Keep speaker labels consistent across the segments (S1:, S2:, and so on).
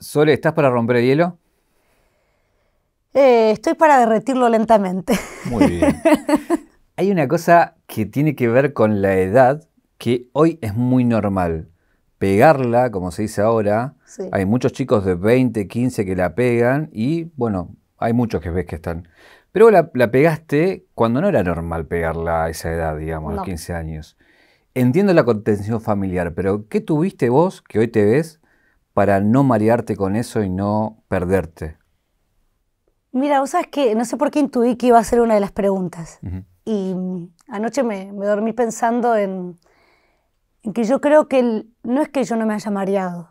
S1: Sole, ¿estás para romper el hielo?
S2: Eh, estoy para derretirlo lentamente.
S1: Muy bien. Hay una cosa que tiene que ver con la edad que hoy es muy normal. Pegarla, como se dice ahora, hay muchos chicos de 20, 15 que la pegan y bueno, hay muchos que ves que están. Pero la, la pegaste cuando no era normal pegarla a esa edad, digamos, a los 15 años. Entiendo la contención familiar, pero ¿qué tuviste vos que hoy te ves para no marearte con eso y no perderte?
S2: Mira, vos sabes que no sé por qué intuí que iba a ser una de las preguntas. Y anoche me, dormí pensando en, que yo creo que no es que yo no me haya mareado.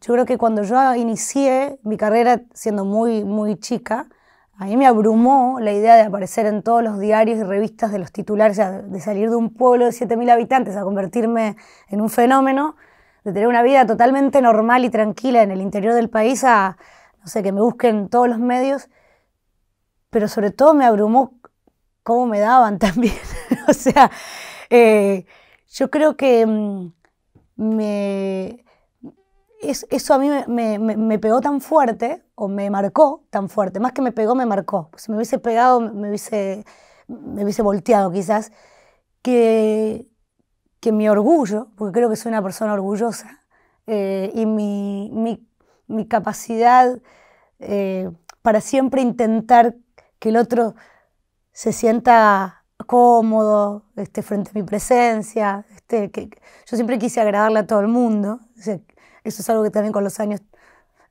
S2: Yo creo que cuando yo inicié mi carrera siendo muy, muy chica, a mí me abrumó la idea de aparecer en todos los diarios y revistas de los titulares, de salir de un pueblo de 7.000 habitantes a convertirme en un fenómeno de tener una vida totalmente normal y tranquila en el interior del país a, no sé, que me busquen todos los medios, pero sobre todo me abrumó cómo me daban también. o sea, eh, yo creo que mm, me, eso a mí me, pegó tan fuerte, o me marcó tan fuerte, más que me pegó, me marcó. Si me hubiese pegado, me hubiese, me hubiese volteado quizás, que, que mi orgullo, porque creo que soy una persona orgullosa, eh, y mi, mi, capacidad eh, para siempre intentar que el otro se sienta cómodo este, frente a mi presencia. Este, que, yo siempre quise agradarle a todo el mundo. eso es algo que también con los años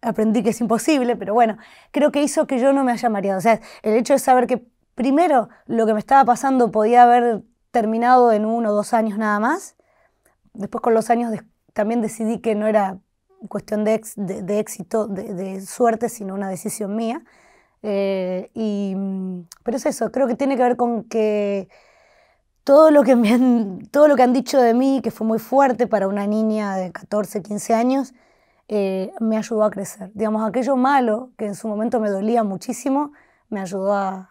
S2: aprendí que es imposible, pero bueno, creo que hizo que yo no me haya mareado. O sea, el hecho de saber que primero lo que me estaba pasando podía haber terminado en uno o dos años nada más. Después con los años también decidí que no era cuestión de, éxito, de, suerte, sino una decisión mía. Eh, y, pero es eso, creo que tiene que ver con que todo lo que, han, todo lo que han dicho de mí, que fue muy fuerte para una niña de 14, 15 años, eh, me ayudó a crecer. Digamos, aquello malo que en su momento me dolía muchísimo, me ayudó a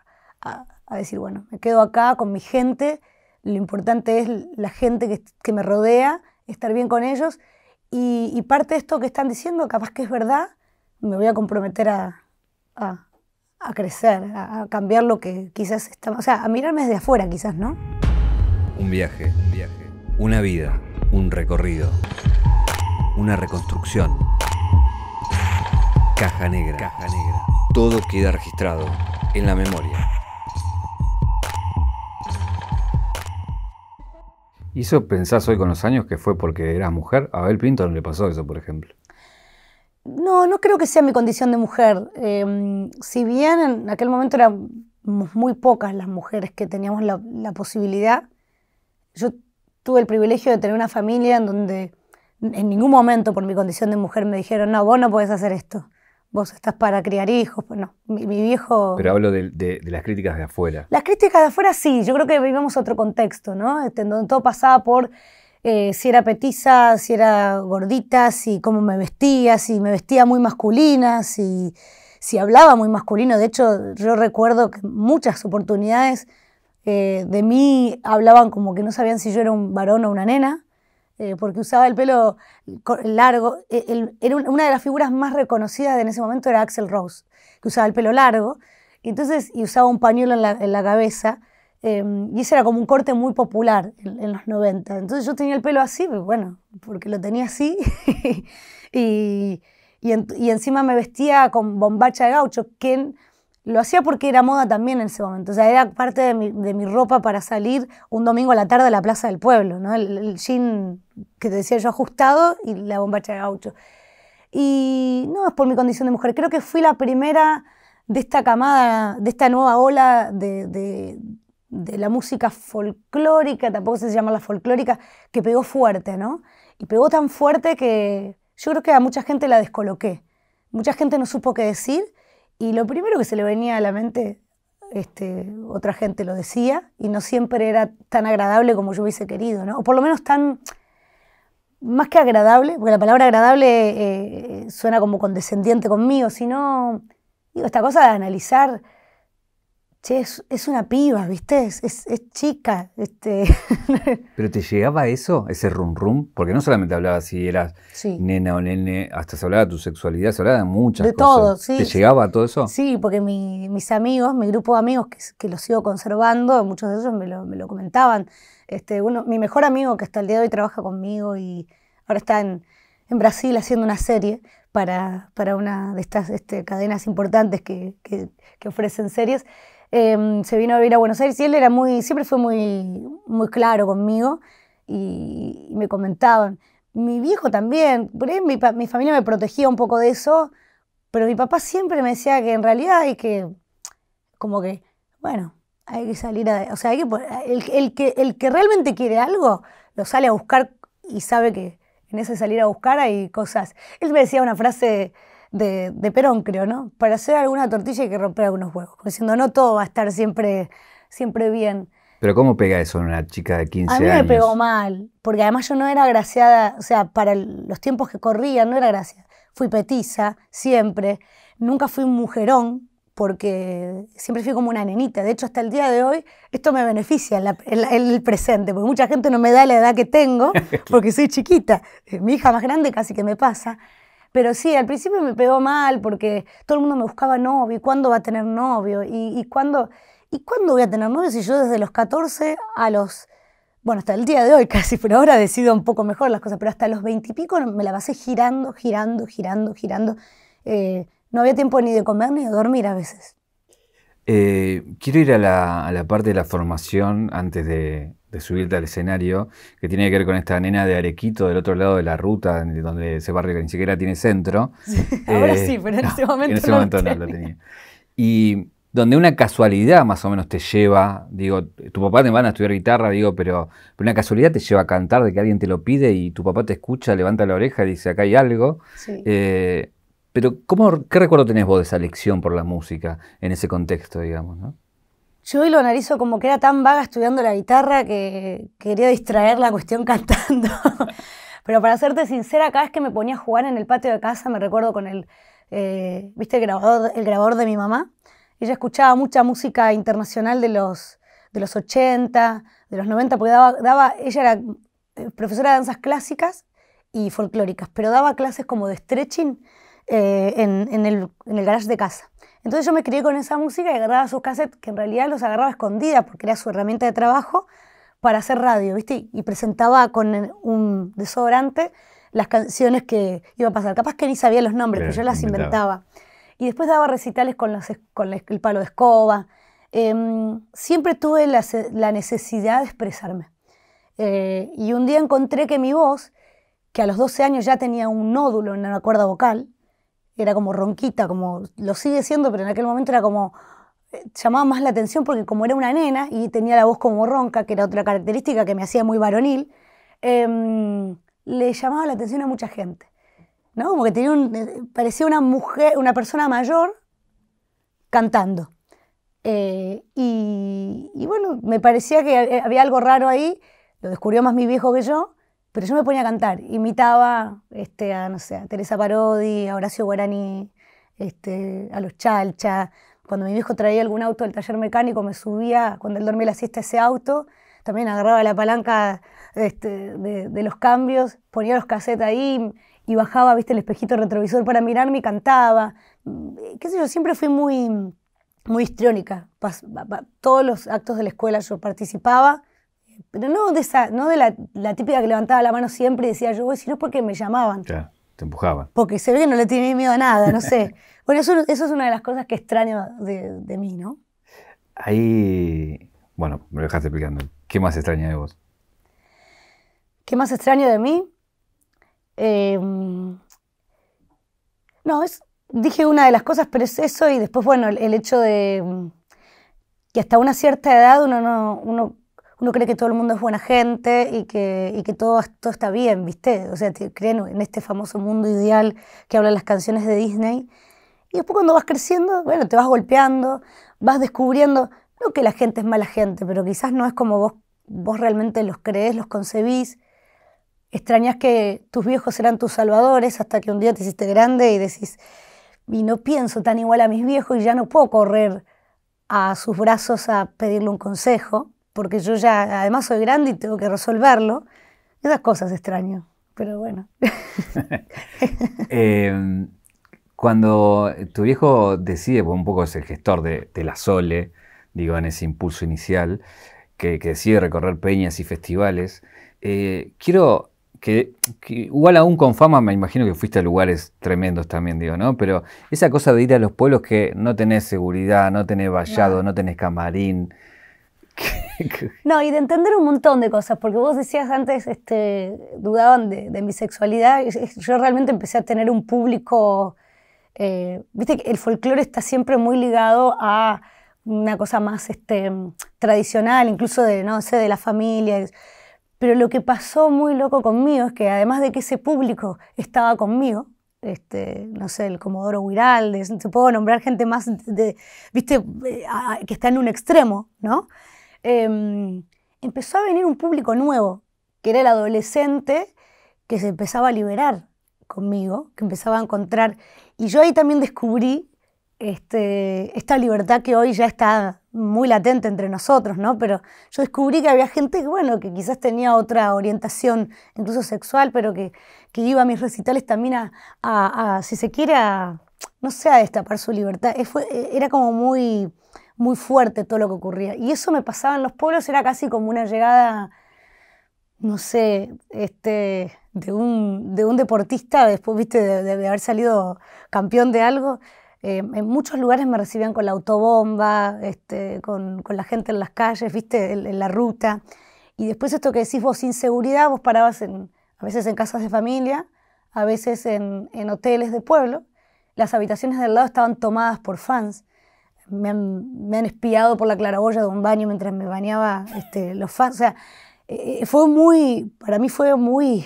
S2: decir, bueno, me quedo acá con mi gente lo importante es la gente que, me rodea, estar bien con ellos. Y, parte de esto que están diciendo, capaz que es verdad, me voy a comprometer a, crecer, a, cambiar lo que quizás está, o sea, a mirarme desde afuera quizás, ¿no?
S1: Un viaje, un viaje, una vida, un recorrido, una reconstrucción. Caja negra, caja negra. Todo queda registrado en la memoria. Y eso pensás hoy con los años que fue porque era mujer. A Abel Pinto no le pasó eso, por ejemplo. No,
S2: no creo que sea mi condición de mujer. Em, si bien en aquel momento eran muy pocas las mujeres que teníamos la, la, posibilidad, yo tuve el privilegio de tener una familia en donde en ningún momento por mi condición de mujer me dijeron, no, vos no podés hacer esto vos estás para criar hijos. pues No, mi, viejo... Pero
S1: hablo de, las críticas de afuera. Las
S2: críticas de afuera sí, yo creo que vivimos otro contexto, ¿no? Este, donde todo pasaba por eh, si era petiza, si era gordita, si cómo me vestía, si me vestía muy masculina, si, si hablaba muy masculino. De hecho, yo recuerdo que muchas oportunidades eh, de mí hablaban como que no sabían si yo era un varón o una nena. Eh, porque usaba el pelo largo. E-, era una de las figuras más reconocidas en ese momento era Axel Rose, que usaba el pelo largo, y entonces, y usaba un pañuelo en la, cabeza, em, y ese era como un corte muy popular en, los 90. Entonces yo tenía el pelo así, pues, bueno, porque lo tenía así, y, y, encima me vestía con bombacha de gaucho, que lo hacía porque era moda también en ese momento. O sea, era parte de mi, ropa para salir un domingo a la tarde a la Plaza del Pueblo, ¿no? El, jean que te decía yo ajustado y la bombacha de gaucho. Y no, es por mi condición de mujer. Creo que fui la primera de esta camada, de esta nueva ola de, de, de la música folclórica, tampoco se llama la folclórica, que pegó fuerte, ¿no? Y pegó tan fuerte que yo creo que a mucha gente la descoloqué. Mucha gente no supo qué decir y lo primero que se le venía a la mente, este, otra gente lo decía, y no siempre era tan agradable como yo hubiese querido, ¿no? O por lo menos tan, más que agradable, porque la palabra agradable eh, suena como condescendiente conmigo, sino, digo, esta cosa de analizar che, es, una piba, ¿viste? Es, chica. Este.
S1: ¿Pero te llegaba eso, ese rum rum? Porque no solamente hablaba si eras nena o nene, hasta se hablaba de tu sexualidad, se hablaba de muchas cosas. De todo, sí. ¿Te llegaba todo eso?
S2: Sí, porque mis amigos, mi grupo de amigos que, que los sigo conservando, muchos de ellos me lo, comentaban. Este, mi mejor amigo que hasta el día de hoy trabaja conmigo y ahora está en, Brasil haciendo una serie para, para una de estas este, cadenas importantes que ofrecen series. Em, se vino a vivir a Buenos Aires y él era muy, siempre fue muy, muy claro conmigo y, me comentaban. Mi viejo también, por mi, mi, familia me protegía un poco de eso, pero mi papá siempre me decía que en realidad hay que, como que, bueno, hay que salir a... O sea, hay que, el, que, el que realmente quiere algo lo sale a buscar y sabe que en ese salir a buscar hay cosas. Él me decía una frase de, Perón, creo, ¿no? Para hacer alguna tortilla hay que romper algunos huevos, Diciendo, no todo va a estar siempre, siempre bien.
S1: Pero ¿cómo pega eso en una chica de 15 años? A mí me pegó
S2: mal, porque además yo no era graciada, o sea, para los tiempos que corrían no era graciada. Fui petiza, siempre. Nunca fui un mujerón, porque siempre fui como una nenita. De hecho, hasta el día de hoy, esto me beneficia en el presente, porque mucha gente no me da la edad que tengo, porque soy chiquita. Eh, mi hija más grande casi que me pasa. Pero sí, al principio me pegó mal porque todo el mundo me buscaba novio, ¿y cuándo va a tener novio? ¿Y, cuándo, ¿Y cuándo voy a tener novio si yo desde los 14 a los... Bueno, hasta el día de hoy casi, pero ahora decido un poco mejor las cosas, pero hasta los 20 y pico me la pasé girando, girando, girando, girando. Eh, no había tiempo ni de comer ni de dormir a veces.
S1: Eh, quiero ir a la, parte de la formación antes de, subirte al escenario, que tiene que ver con esta nena de Arequito del otro lado de la ruta, donde ese barrio que ni siquiera tiene centro. ahora eh, sí, pero en ese momento, en ese no, momento lo no, lo tenía. Y donde una casualidad más o menos te lleva, digo, tu papá te van a estudiar guitarra, digo, pero, una casualidad te lleva a cantar de que alguien te lo pide y tu papá te escucha, levanta la oreja y dice, acá hay algo. Eh, pero ¿qué recuerdo tenés vos de esa lección por la música en ese contexto, digamos? ¿no?
S2: Yo hoy lo analizo como que era tan vaga estudiando la guitarra que quería distraer la cuestión cantando. Pero para serte sincera, cada vez que me ponía a jugar en el patio de casa, me recuerdo con el, eh, ¿viste? El grabador, el grabador de mi mamá. Ella escuchaba mucha música internacional de los, 80, de los 90, porque daba, ella era eh, profesora de danzas clásicas y folclóricas, pero daba clases como de stretching eh, en, el, en, el, garage de casa. Entonces yo me crié con esa música y agarraba sus cassettes, que en realidad los agarraba escondidas porque era su herramienta de trabajo para hacer radio, ¿viste? Y presentaba con un desodorante las canciones que iba a pasar. Capaz que ni sabía los nombres, pero, yo las inventaba. Y después daba recitales con, los, con el palo de escoba. Em, siempre tuve la, necesidad de expresarme. Eh, y un día encontré que mi voz, que a los 12 años ya tenía un nódulo en la cuerda vocal, era como ronquita, como lo sigue siendo, pero en aquel momento era como eh, llamaba más la atención porque como era una nena y tenía la voz como ronca, que era otra característica que me hacía muy varonil, em, le llamaba la atención a mucha gente. Como que eh, parecía una mujer, una persona mayor cantando. Eh, y, bueno, me parecía que había algo raro ahí, lo descubrió más mi viejo que yo, pero yo me ponía a cantar, imitaba este, a, no sé, Teresa Parodi, a Horacio Guarani, este, a los Chalcha. Cuando mi viejo traía algún auto del taller mecánico, me subía, cuando él dormía la siesta, ese auto. También agarraba la palanca este, de, los cambios, ponía los cassettes ahí y bajaba, viste, el espejito retrovisor para mirarme y cantaba. Mm, qué sé yo, siempre fui muy, muy histriónica. todos los actos de la escuela yo participaba pero no de esa, no de la, típica que levantaba la mano siempre y decía yo voy, sino porque me llamaban.
S1: Claro, te empujaban.
S2: Porque se ve que no le tenía miedo a nada, no sé. bueno, eso, es una de las cosas que extraño de, mí, ¿no?
S1: Ahí, bueno, me lo dejaste explicando. ¿Qué más extraña de vos?
S2: ¿Qué más extraño de mí? Em, no, es, dije una de las cosas, pero es eso y después, bueno, el, hecho de mm, que hasta una cierta edad uno no uno cree que todo el mundo es buena gente y que, y que todo, todo está bien, ¿viste? O sea, te creen en este famoso mundo ideal que hablan las canciones de Disney. Y después cuando vas creciendo, bueno, te vas golpeando, vas descubriendo, no que la gente es mala gente, pero quizás no es como vos, vos realmente los crees, los concebís. Extrañas que tus viejos eran tus salvadores hasta que un día te hiciste grande y decís, y no pienso tan igual a mis viejos y ya no puedo correr a sus brazos a pedirle un consejo porque yo ya además soy grande y tengo que resolverlo. Esas cosas extraño, pero bueno.
S1: Em, cuando tu viejo decide, pues un poco es el gestor de, la Sole, digo, en ese impulso inicial, que, decide recorrer peñas y festivales, eh, quiero que, igual aún con fama me imagino que fuiste a lugares tremendos también, digo, ¿no? Pero esa cosa de ir a los pueblos que no tenés seguridad, no tenés vallado, no tenés camarín,
S2: no, y de entender un montón de cosas, porque vos decías antes, este, dudaban de, mi sexualidad, yo realmente empecé a tener un público, eh, viste que el folclore está siempre muy ligado a una cosa más este, tradicional, incluso de, no sé, de la familia. Pero lo que pasó muy loco conmigo es que además de que ese público estaba conmigo, este, no sé, el Comodoro Huiralde, te puedo nombrar gente más viste, eh, que está en un extremo, ¿no? Em, empezó a venir un público nuevo, que era el adolescente que se empezaba a liberar conmigo, que empezaba a encontrar. Y yo ahí también descubrí este, esta libertad que hoy ya está muy latente entre nosotros, ¿no? Pero yo descubrí que había gente bueno, que quizás tenía otra orientación, incluso sexual, pero que, iba a mis recitales también a, si se quiere, no sé, a destapar su libertad. Eh, era como muy muy fuerte todo lo que ocurría. Y eso me pasaba en los pueblos, era casi como una llegada, no sé, este, de, un, de un deportista, después, viste, de, haber salido campeón de algo. Em, en muchos lugares me recibían con la autobomba, este, con, con, la gente en las calles, viste, en, la ruta. Y después esto que decís vos, sin seguridad, vos parabas a veces en casas de familia, a veces en, en hoteles de pueblo. Las habitaciones del lado estaban tomadas por fans me han, me han espiado por la claraboya de un baño mientras me bañaba este, los fans. O sea, eh, eh, fue muy, para mí fue muy...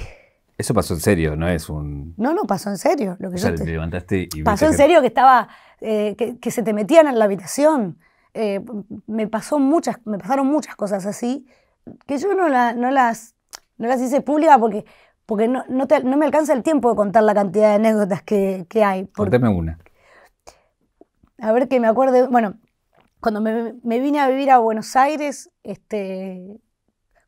S1: Eso pasó en serio, no es un...
S2: No, no, pasó en serio. Lo que yo
S1: levantaste Pasó en serio
S2: que estaba, eh, que, se te metían en la habitación. me, pasó muchas, me pasaron muchas cosas así que yo no, las, no las hice públicas porque, porque no, me alcanza el tiempo de contar la cantidad de anécdotas que, hay. Por, una a ver que me acuerde, bueno, cuando me, vine a vivir a Buenos Aires, este,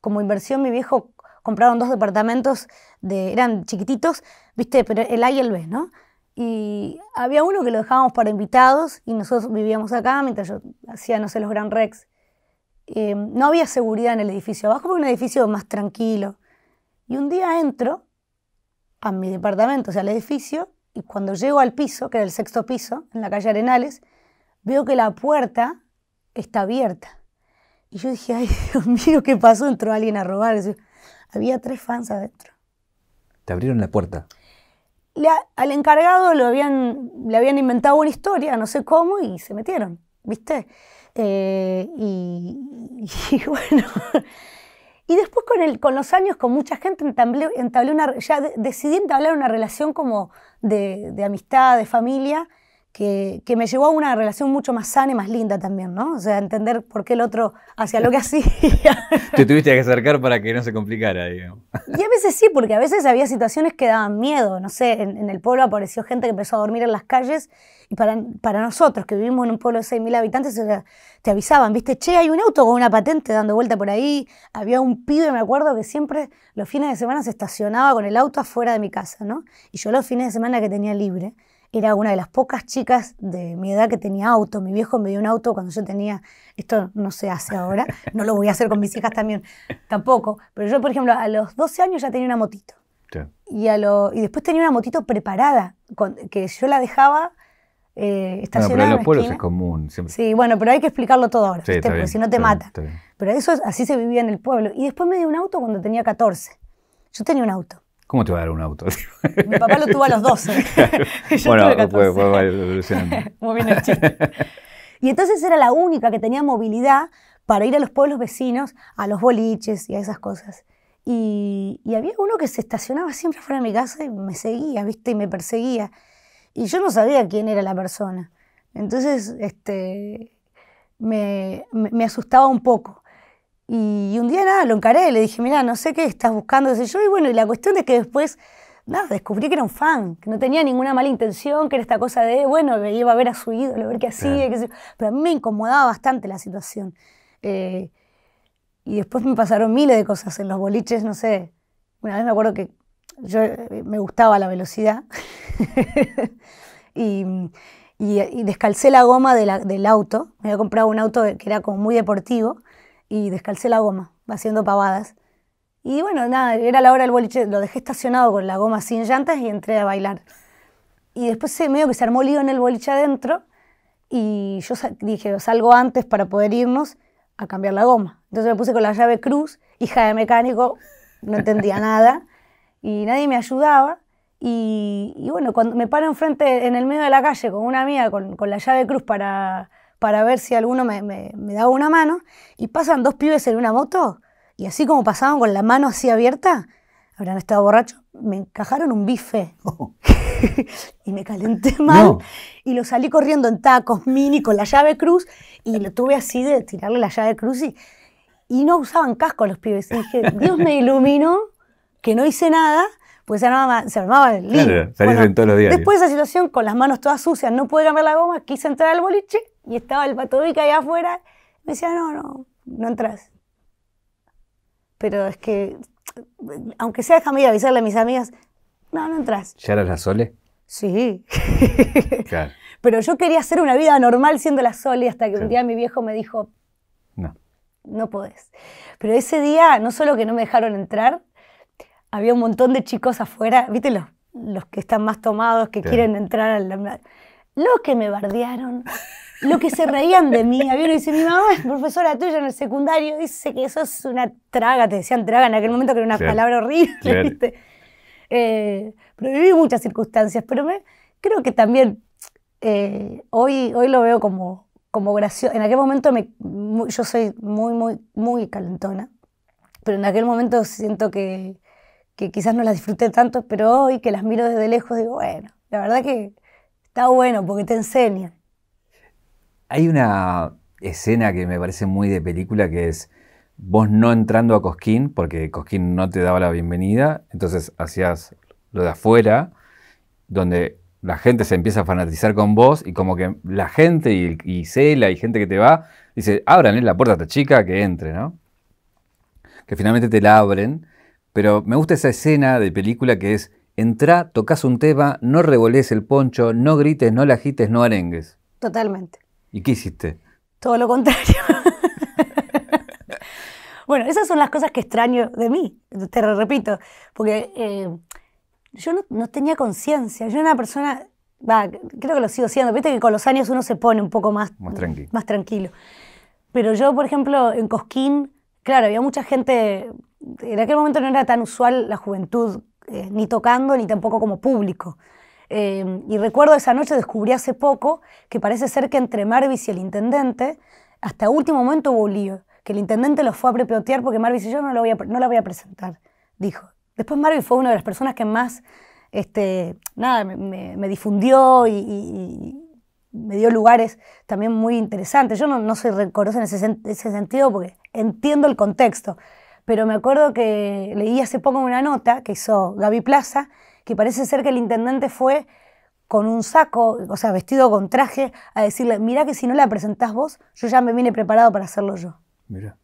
S2: como inversión, mi viejo compraron dos departamentos, eran chiquititos, viste, pero el A y el B, ¿no? Y había uno que lo dejábamos para invitados y nosotros vivíamos acá mientras yo hacía, no sé, los Grand Rex. Eh, no había seguridad en el edificio abajo, fue un edificio más tranquilo. Y un día entro a mi departamento, o sea, al edificio, y cuando llego al piso, que era el sexto piso, en la calle Arenales, veo que la puerta está abierta. Y yo dije, ay, Dios mío, ¿qué pasó? Entró alguien a robar. había tres fans
S1: adentro. ¿Te abrieron la puerta?
S2: al encargado lo habían, le habían inventado una historia, no sé cómo, y se metieron, ¿viste? Eh, y bueno... Y después con, el, con los años, con mucha gente, entablé una, ya decidí entablar una relación como de amistad, de familia, que, me llevó a una relación mucho más sana y más linda también, ¿no? O sea, entender por qué el otro hacía lo que hacía.
S1: Te tuviste que acercar para que no se complicara, digamos.
S2: Y a veces sí, porque a veces había situaciones que daban miedo. No sé, en, el pueblo apareció gente que empezó a dormir en las calles y para, nosotros, que vivimos en un pueblo de 6.000 habitantes, te avisaban, viste, che, hay un auto con una patente dando vuelta por ahí. Había un pibe, me acuerdo, que siempre los fines de semana se estacionaba con el auto afuera de mi casa, ¿no? Y yo los fines de semana que tenía libre era una de las pocas chicas de mi edad que tenía auto. Mi viejo me dio un auto cuando yo tenía, esto no se hace ahora, no lo voy a hacer con mis hijas también, tampoco. Pero yo, por ejemplo, a los 12 años ya tenía una motito. Y, a lo, y después tenía una motito preparada, que yo la dejaba eh, estacionada. en los pueblos es
S1: común. Sí,
S2: bueno, pero hay que explicarlo todo ahora, porque si no te mata. Pero eso así se vivía en el pueblo. Y después me dio un auto cuando tenía 14. Yo tenía un auto.
S1: ¿Cómo te va a dar un auto?
S2: Mi papá lo tuvo a los 12. ¿eh? bueno,
S1: fue,
S2: Muy bien chiste. Y entonces era la única que tenía movilidad para ir a los pueblos vecinos, a los boliches y a esas cosas. Y, había uno que se estacionaba siempre fuera de mi casa y me seguía, ¿viste? Y me perseguía. Y yo no sabía quién era la persona. Entonces, este, me asustaba un poco. Y un día nada, lo encaré, le dije, mira, no sé qué estás buscando, yo, y bueno, la cuestión es que después, nada, descubrí que era un fan, que no tenía ninguna mala intención, que era esta cosa de, bueno, le iba a ver a su ídolo, a ver qué hacía, pero a mí me incomodaba bastante la situación. Eh, y después me pasaron miles de cosas en los boliches, no sé, una vez me acuerdo que yo eh, me gustaba la velocidad y, descalcé la goma del auto, me había comprado un auto que era como muy deportivo y descalcé la goma, haciendo pavadas. Y bueno, nada, era la hora del boliche, lo dejé estacionado con la goma sin llantas y entré a bailar. Y después se, medio que se armó lío en el boliche adentro y yo dije, salgo antes para poder irnos a cambiar la goma. Entonces me puse con la llave cruz, hija de mecánico, no entendía nada y nadie me ayudaba. Y, bueno, cuando me paro enfrente, en el medio de la calle con una mía con la llave cruz para para ver si alguno me, daba una mano, y pasan dos pibes en una moto, y así como pasaban con la mano así abierta, habrán estado borrachos, me encajaron un bife. y me calenté mal, y lo salí corriendo en tacos, mini, con la llave cruz, y lo tuve así de tirarle la llave cruz, y, no usaban casco los pibes. dije, Dios me iluminó, que no hice nada, pues se armaba, se armaba el lío.
S1: en todos los días. Después
S2: de esa situación, con las manos todas sucias, no pude cambiar la goma, quise entrar al boliche y estaba el patobica allá afuera. Me decía, no, no, no entras. Pero es que, aunque sea, déjame ir a avisarle a mis amigas, no, no entras.
S1: ¿Ya eras la Sole? Sí. claro.
S2: Pero yo quería hacer una vida normal siendo la Sole hasta que un día mi viejo me dijo, no. No podés. Pero ese día, no solo que no me dejaron entrar, había un montón de chicos afuera, viste los, que están más tomados, que quieren entrar al... Los que me bardearon, los que se reían de mí. Había uno dice, mi mamá profesora tuya en el secundario, dice que eso es una traga, te decían traga en aquel momento que era una palabra horrible, ¿viste? Eh, pero viví muchas circunstancias, pero me, creo que también eh, hoy, hoy lo veo como, como gracioso. En aquel momento me, yo soy muy, muy, muy calentona, pero en aquel momento siento que que quizás no las disfruté tanto, pero hoy que las miro desde lejos, digo, bueno, la verdad que está bueno porque te enseña.
S1: Hay una escena que me parece muy de película que es vos no entrando a Cosquín, porque Cosquín no te daba la bienvenida, entonces hacías lo de afuera, donde la gente se empieza a fanatizar con vos y como que la gente y, Cela y gente que te va, dice, ábranle eh, la puerta a esta chica que entre, ¿no? Que finalmente te la abren pero me gusta esa escena de película que es, entra, tocas un tema, no revolés el poncho, no grites, no la no arengues. Totalmente. ¿Y qué hiciste?
S2: Todo lo contrario. bueno, esas son las cosas que extraño de mí, te repito, porque eh, yo no, tenía conciencia, yo era una persona, va, creo que lo sigo siendo, viste que con los años uno se pone un poco más, más, tranquilo. más tranquilo. Pero yo, por ejemplo, en Cosquín, claro, había mucha gente en aquel momento no era tan usual la juventud eh, ni tocando ni tampoco como público. Eh, y recuerdo esa noche, descubrí hace poco que parece ser que entre Marvis y el intendente, hasta último momento hubo un lío, que el intendente los fue a prepotear porque Marvis y yo no, lo voy a, no la voy a presentar, dijo. Después Marvis fue una de las personas que más este, nada, me, me, difundió y, me dio lugares también muy interesantes. Yo no, no soy reconocido en ese, sentido porque entiendo el contexto pero me acuerdo que leí hace poco una nota que hizo Gaby Plaza, que parece ser que el intendente fue con un saco, o sea, vestido con traje, a decirle, mira que si no la presentás vos, yo ya me vine preparado para hacerlo yo. Mira.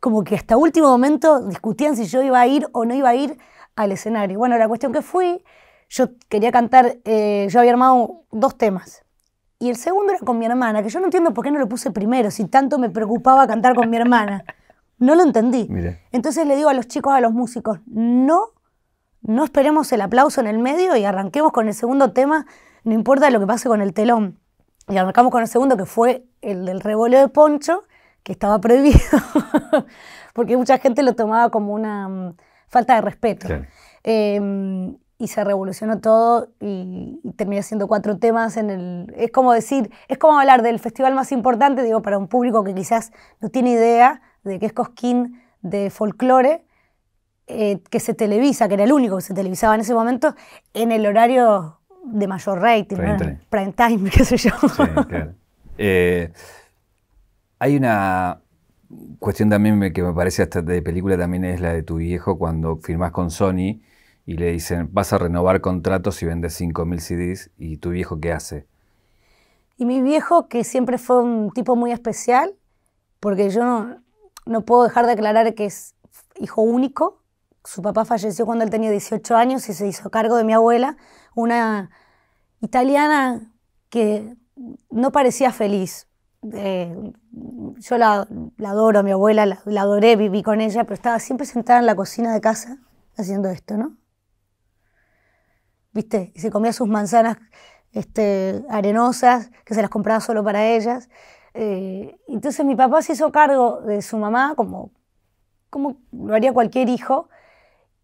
S2: Como que hasta último momento discutían si yo iba a ir o no iba a ir al escenario. Bueno, la cuestión que fui, yo quería cantar, eh, yo había armado dos temas. Y el segundo era con mi hermana, que yo no entiendo por qué no lo puse primero, si tanto me preocupaba cantar con mi hermana. No lo entendí. Entonces le digo a los chicos, a los músicos, no, no esperemos el aplauso en el medio y arranquemos con el segundo tema, no importa lo que pase con el telón. Y arrancamos con el segundo, que fue el del revuelo de Poncho, que estaba prohibido, porque mucha gente lo tomaba como una mm, falta de respeto. Em, y se revolucionó todo y, y, terminé cuatro temas en el... Es como decir, es como hablar del festival más importante, digo, para un público que quizás no tiene idea de que es Cosquín de folclore, eh, que se televisa, que era el único que se televisaba en ese momento, en el horario de mayor rating, prime, time, qué sé yo.
S1: Eh, hay una cuestión también que me parece hasta de película, también es la de tu viejo cuando firmás con Sony y le dicen, vas a renovar contratos y vendes 5.000 CDs, ¿y tu viejo qué hace?
S2: Y mi viejo, que siempre fue un tipo muy especial, porque yo no, no puedo dejar de aclarar que es hijo único. Su papá falleció cuando él tenía 18 años y se hizo cargo de mi abuela, una italiana que no parecía feliz. Eh, yo la, la, adoro, mi abuela, la, adoré, viví con ella, pero estaba siempre sentada en la cocina de casa haciendo esto, ¿no? ¿Viste? Y se comía sus manzanas este, arenosas, que se las compraba solo para ellas. Eh, entonces mi papá se hizo cargo de su mamá como, como lo haría cualquier hijo.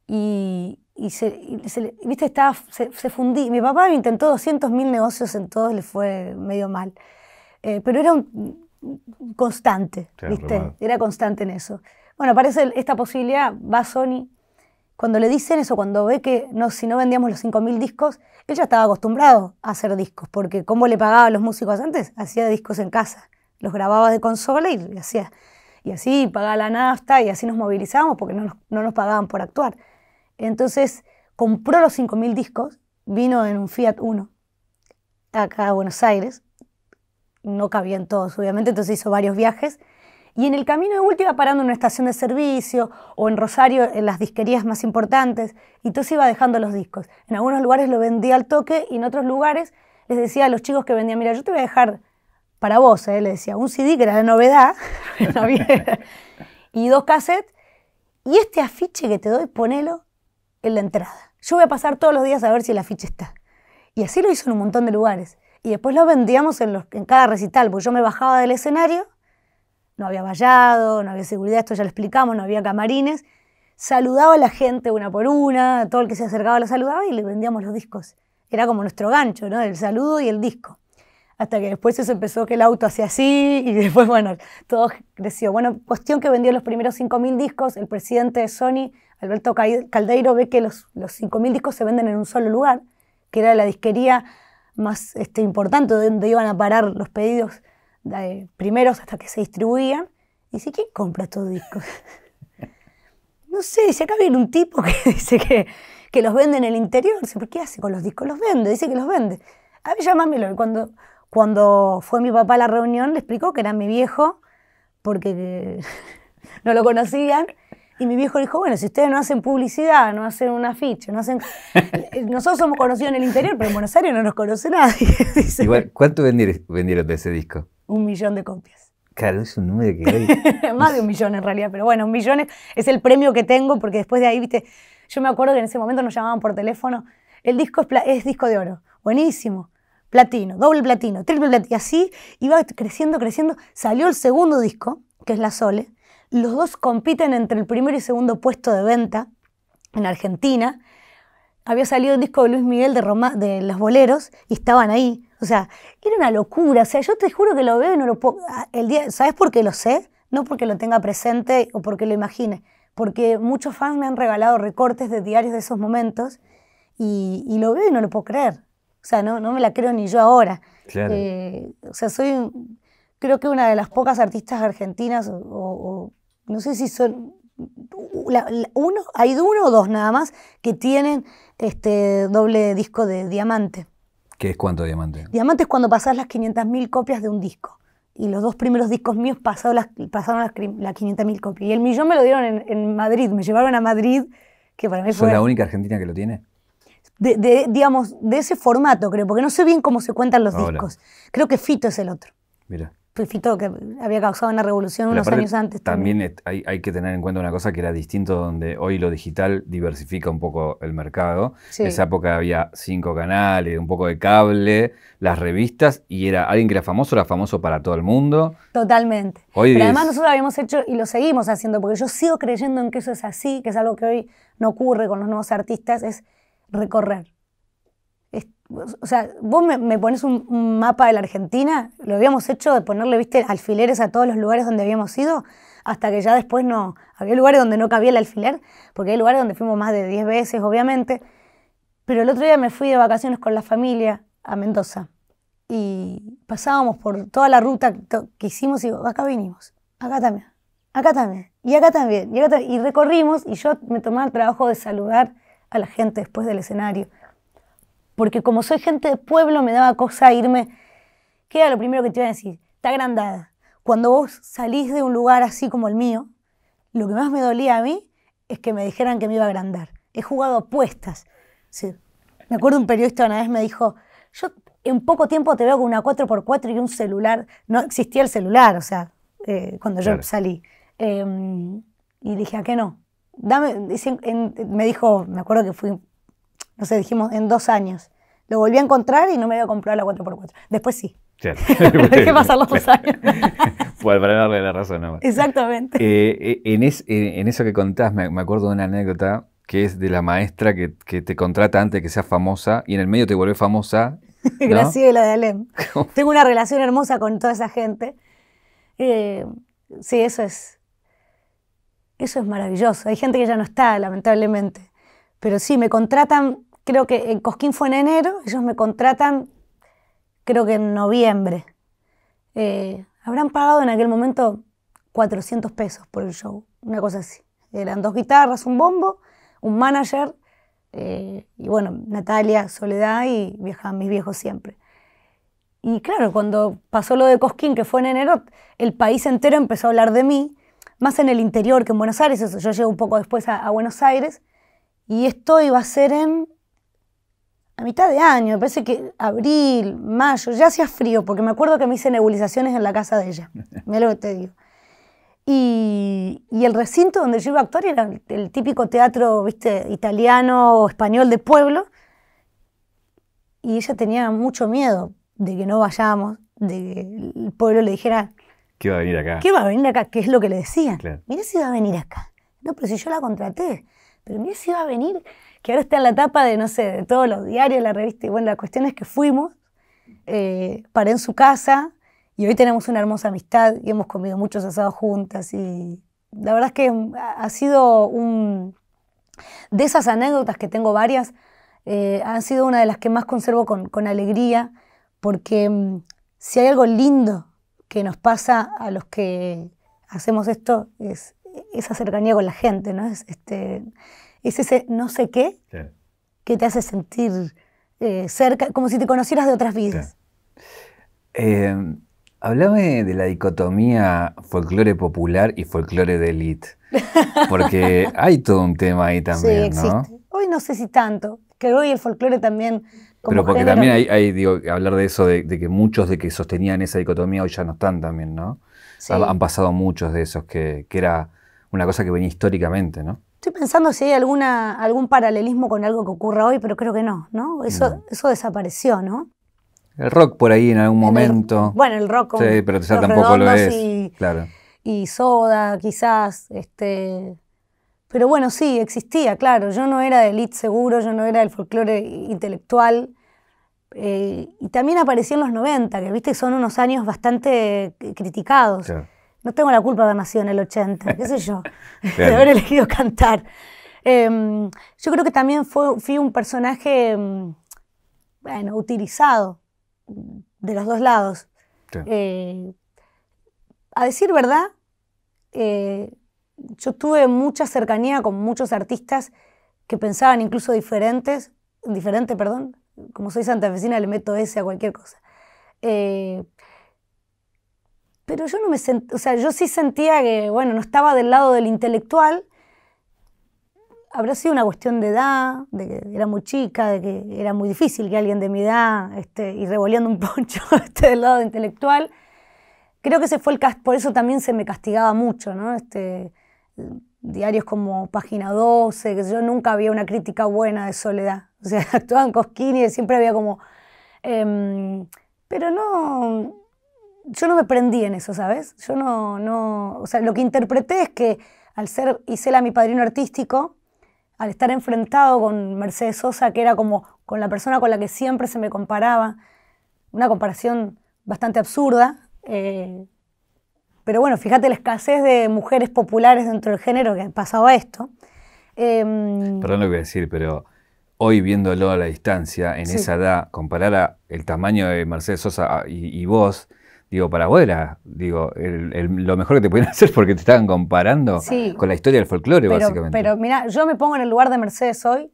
S2: Y, se, y viste, estaba, se, fundí. Mi papá intentó 200.000 negocios en todos, le fue medio mal. Eh, pero era constante, ¿viste? Era constante en eso. Bueno, aparece esta posibilidad, va Sony. Cuando le dicen eso, cuando ve que no, si no vendíamos los 5.000 discos, él ya estaba acostumbrado a hacer discos, porque como le pagaba a los músicos antes, hacía discos en casa los grababa de consola y, Y así pagaba la nafta y así nos movilizábamos porque no nos, pagaban por actuar. Entonces compró los 5.000 discos, vino en un Fiat 1 acá a Buenos Aires. No cabían todos, obviamente, entonces hizo varios viajes. Y en el camino de iba parando en una estación de servicio o en Rosario, en las disquerías más importantes, y entonces iba dejando los discos. En algunos lugares lo vendía al toque y en otros lugares les decía a los chicos que vendían, mira, yo te voy a dejar para vos, ¿eh? le decía, un CD que era la novedad, y dos cassettes, y este afiche que te doy, ponelo en la entrada. Yo voy a pasar todos los días a ver si el afiche está. Y así lo hizo en un montón de lugares. Y después lo vendíamos en, los, en cada recital, porque yo me bajaba del escenario, no había vallado, no había seguridad, esto ya lo explicamos, no había camarines. Saludaba a la gente una por una, todo el que se acercaba lo saludaba y le vendíamos los discos. Era como nuestro gancho, ¿no? El saludo y el disco hasta que después eso empezó que el auto hacía así y después, bueno, todo creció. Bueno, cuestión que vendió los primeros 5.000 discos, el presidente de Sony, Alberto Caldeiro, ve que los, los 5.000 discos se venden en un solo lugar, que era la disquería más este, importante, donde iban a parar los pedidos primeros hasta que se distribuían. Y dice, ¿quién compra estos discos? no sé, dice, acá viene un tipo que dice que, los vende en el interior. Dice, ¿por qué hace con los discos? Los vende, dice que los vende. A mí llámamelo. cuando cuando fue mi papá a la reunión, le explicó que era mi viejo, porque no lo conocían. Y mi viejo dijo, bueno, si ustedes no hacen publicidad, no hacen un afiche, no hacen... Nosotros somos conocidos en el interior, pero en Buenos Aires no nos conoce nadie.
S1: ¿cuánto vendieron de ese disco?
S2: Un millón de copias.
S1: Claro, es un número que
S2: Más de un millón en realidad, pero bueno, un millón es, el premio que tengo porque después de ahí, viste, yo me acuerdo que en ese momento nos llamaban por teléfono, el disco es disco de oro, buenísimo platino, doble platino, triple platino, y así iba creciendo, creciendo. Salió el segundo disco, que es La Sole. Los dos compiten entre el primer y segundo puesto de venta en Argentina. Había salido el disco de Luis Miguel de, de Los Boleros y estaban ahí. O sea, era una locura. O sea, yo te juro que lo veo y no lo puedo. Ah, el día, ¿Sabes por qué lo sé? No porque lo tenga presente o porque lo imagine. Porque muchos fans me han regalado recortes de diarios de esos momentos y lo veo y no lo puedo creer. O sea, no, no me la creo ni yo ahora. Eh, o sea, soy, creo que una de las pocas artistas argentinas, o, no sé si son, la, uno, hay uno o dos nada más que tienen este doble disco de diamante.
S1: ¿Qué es cuánto diamante?
S2: Diamante es cuando pasás las 500.000 copias de un disco. Y los dos primeros discos míos pasaron las, pasaron las, 500.000 copias. Y el millón me lo dieron en, Madrid, me llevaron a Madrid, que para mí fue... la única
S1: argentina que lo tiene?
S2: de, digamos, de ese formato, creo, porque no sé bien cómo se cuentan los discos. Creo que Fito es el otro. Mira. Fito que había causado una revolución unos años antes. También,
S1: hay, que tener en cuenta una cosa que era distinto donde hoy lo digital diversifica un poco el mercado. En esa época había cinco canales, un poco de cable, las revistas y era alguien que era famoso, era famoso para todo el mundo.
S2: Totalmente. Hoy Pero además nosotros lo habíamos hecho y lo seguimos haciendo porque yo sigo creyendo en que eso es así, que es algo que hoy no ocurre con los nuevos artistas, es recorrer. o sea, vos me, pones un, mapa de la Argentina, lo habíamos hecho de ponerle, viste, alfileres a todos los lugares donde habíamos ido, hasta que ya después no, había lugares donde no cabía el alfiler, porque hay lugares donde fuimos más de 10 veces, obviamente, pero el otro día me fui de vacaciones con la familia a Mendoza y pasábamos por toda la ruta que hicimos y digo, acá vinimos, acá también, acá también, y acá también, y acá también. Y recorrimos y yo me tomaba el trabajo de saludar a la gente después del escenario. Porque como soy gente de pueblo, me daba cosa irme. ¿Qué era lo primero que te iba a decir? Está agrandada. Cuando vos salís de un lugar así como el mío, lo que más me dolía a mí es que me dijeran que me iba a agrandar. He jugado apuestas. Sí. Me acuerdo un periodista una vez me dijo, yo en poco tiempo te veo con una 4x4 y un celular. No existía el celular, o sea, eh, cuando yo salí. Em, y dije, ¿a qué no? me dijo, me acuerdo que fui, no sé, dijimos en dos años. Lo volví a encontrar y no me había comprado la 4x4. Después sí.
S1: Claro. que pasar los dos años. para darle la razón.
S2: Exactamente.
S1: Eh, eh, en, eso que contás, me, acuerdo de una anécdota que es de la maestra que, te contrata antes de que seas famosa y en el medio te vuelve famosa. Graciela
S2: de Alem. Tengo una relación hermosa con toda esa gente. Eh, sí, eso es. Eso es maravilloso. Hay gente que ya no está, lamentablemente. Pero sí, me contratan, creo que en Cosquín fue en enero, ellos me contratan, creo que en noviembre. Eh, habrán pagado en aquel momento 400 pesos por el show, una cosa así. Eran dos guitarras, un bombo, un manager, eh, y bueno, Natalia, Soledad y viajaban mis viejos siempre. Y claro, cuando pasó lo de Cosquín, que fue en enero, el país entero empezó a hablar de mí más en el interior que en Buenos Aires. yo llego un poco después a, Buenos Aires. Y esto iba a ser en. a mitad de año, me parece que abril, mayo, ya hacía frío, porque me acuerdo que me hice nebulizaciones en la casa de ella. me lo que te digo. Y, el recinto donde yo iba a actuar era el, el típico teatro, viste, italiano o español de pueblo. Y ella tenía mucho miedo de que no vayamos, de que el pueblo le dijera,
S1: ¿Qué va a venir acá? ¿Qué va a
S2: venir acá? ¿Qué es lo que le decían? mira si va a venir acá. No, pero si yo la contraté. Pero mira si va a venir, que ahora está en la tapa de, no sé, de todos los diarios, la revista. Y bueno, la cuestión es que fuimos, eh, paré en su casa y hoy tenemos una hermosa amistad y hemos comido muchos asados juntas. Y la verdad es que mm, ha sido un... De esas anécdotas que tengo varias, eh, han sido una de las que más conservo con, con alegría, porque mm, si hay algo lindo que nos pasa a los que hacemos esto es esa cercanía con la gente, ¿no? Es, este, ese no sé qué que te hace sentir eh, cerca, como si te conocieras de otras vidas.
S1: Eh, hablame de la dicotomía folclore popular y folclore de élite,
S2: porque
S1: hay todo un tema ahí también, sí, existe.
S2: Hoy no sé si tanto, que hoy el folclore también pero porque también
S1: hay, digo, hablar de eso, de, que muchos de que sostenían esa dicotomía hoy ya no están también, ¿no? Han, pasado muchos de esos, que, era una cosa que venía históricamente, ¿no?
S2: Estoy pensando si hay alguna, algún paralelismo con algo que ocurra hoy, pero creo que no, ¿no? Eso, eso desapareció, ¿no?
S1: El rock por ahí en algún momento. bueno,
S2: el rock. sí, pero tampoco lo es. Y, claro. y soda, quizás, este, pero bueno, sí, existía, claro. Yo no era de elite seguro, yo no era del folclore intelectual. Eh, y también aparecí en los 90, que viste son unos años bastante eh, criticados. No tengo la culpa de haber nacido en el 80, qué sé yo, de haber elegido cantar. Em, yo creo que también fui un personaje, em, bueno, utilizado de los dos lados. Eh, a decir verdad, yo tuve mucha cercanía con muchos artistas que pensaban incluso diferentes, diferente, perdón, como soy santafesina le meto ese a cualquier cosa. Eh, pero yo no me sea, yo sí sentía que, bueno, no estaba del lado del intelectual. Habrá sido una cuestión de edad, de que era muy chica, de que era muy difícil que alguien de mi edad, este, y revoleando un poncho, esté del lado intelectual. Creo que se fue el por eso también se me castigaba mucho, ¿no? Este, diarios como Página 12, que yo nunca había una crítica buena de Soledad. O sea, actuaban Cosquini y siempre había como... Em, pero no... Yo no me prendí en eso, ¿sabes? Yo no, no... O sea, lo que interpreté es que al ser Isela mi padrino artístico, al estar enfrentado con Mercedes Sosa, que era como con la persona con la que siempre se me comparaba, una comparación bastante absurda, eh, pero bueno, fíjate la escasez de mujeres populares dentro del género que a esto. Em,
S1: Perdón lo que voy a decir, pero hoy viéndolo a la distancia, en esa edad, comparar el tamaño de Mercedes Sosa ah, y, vos, digo, para vos digo, lo mejor que te pueden hacer porque te estaban comparando con la historia del folclore, básicamente.
S2: Pero mira, yo me pongo en el lugar de Mercedes hoy,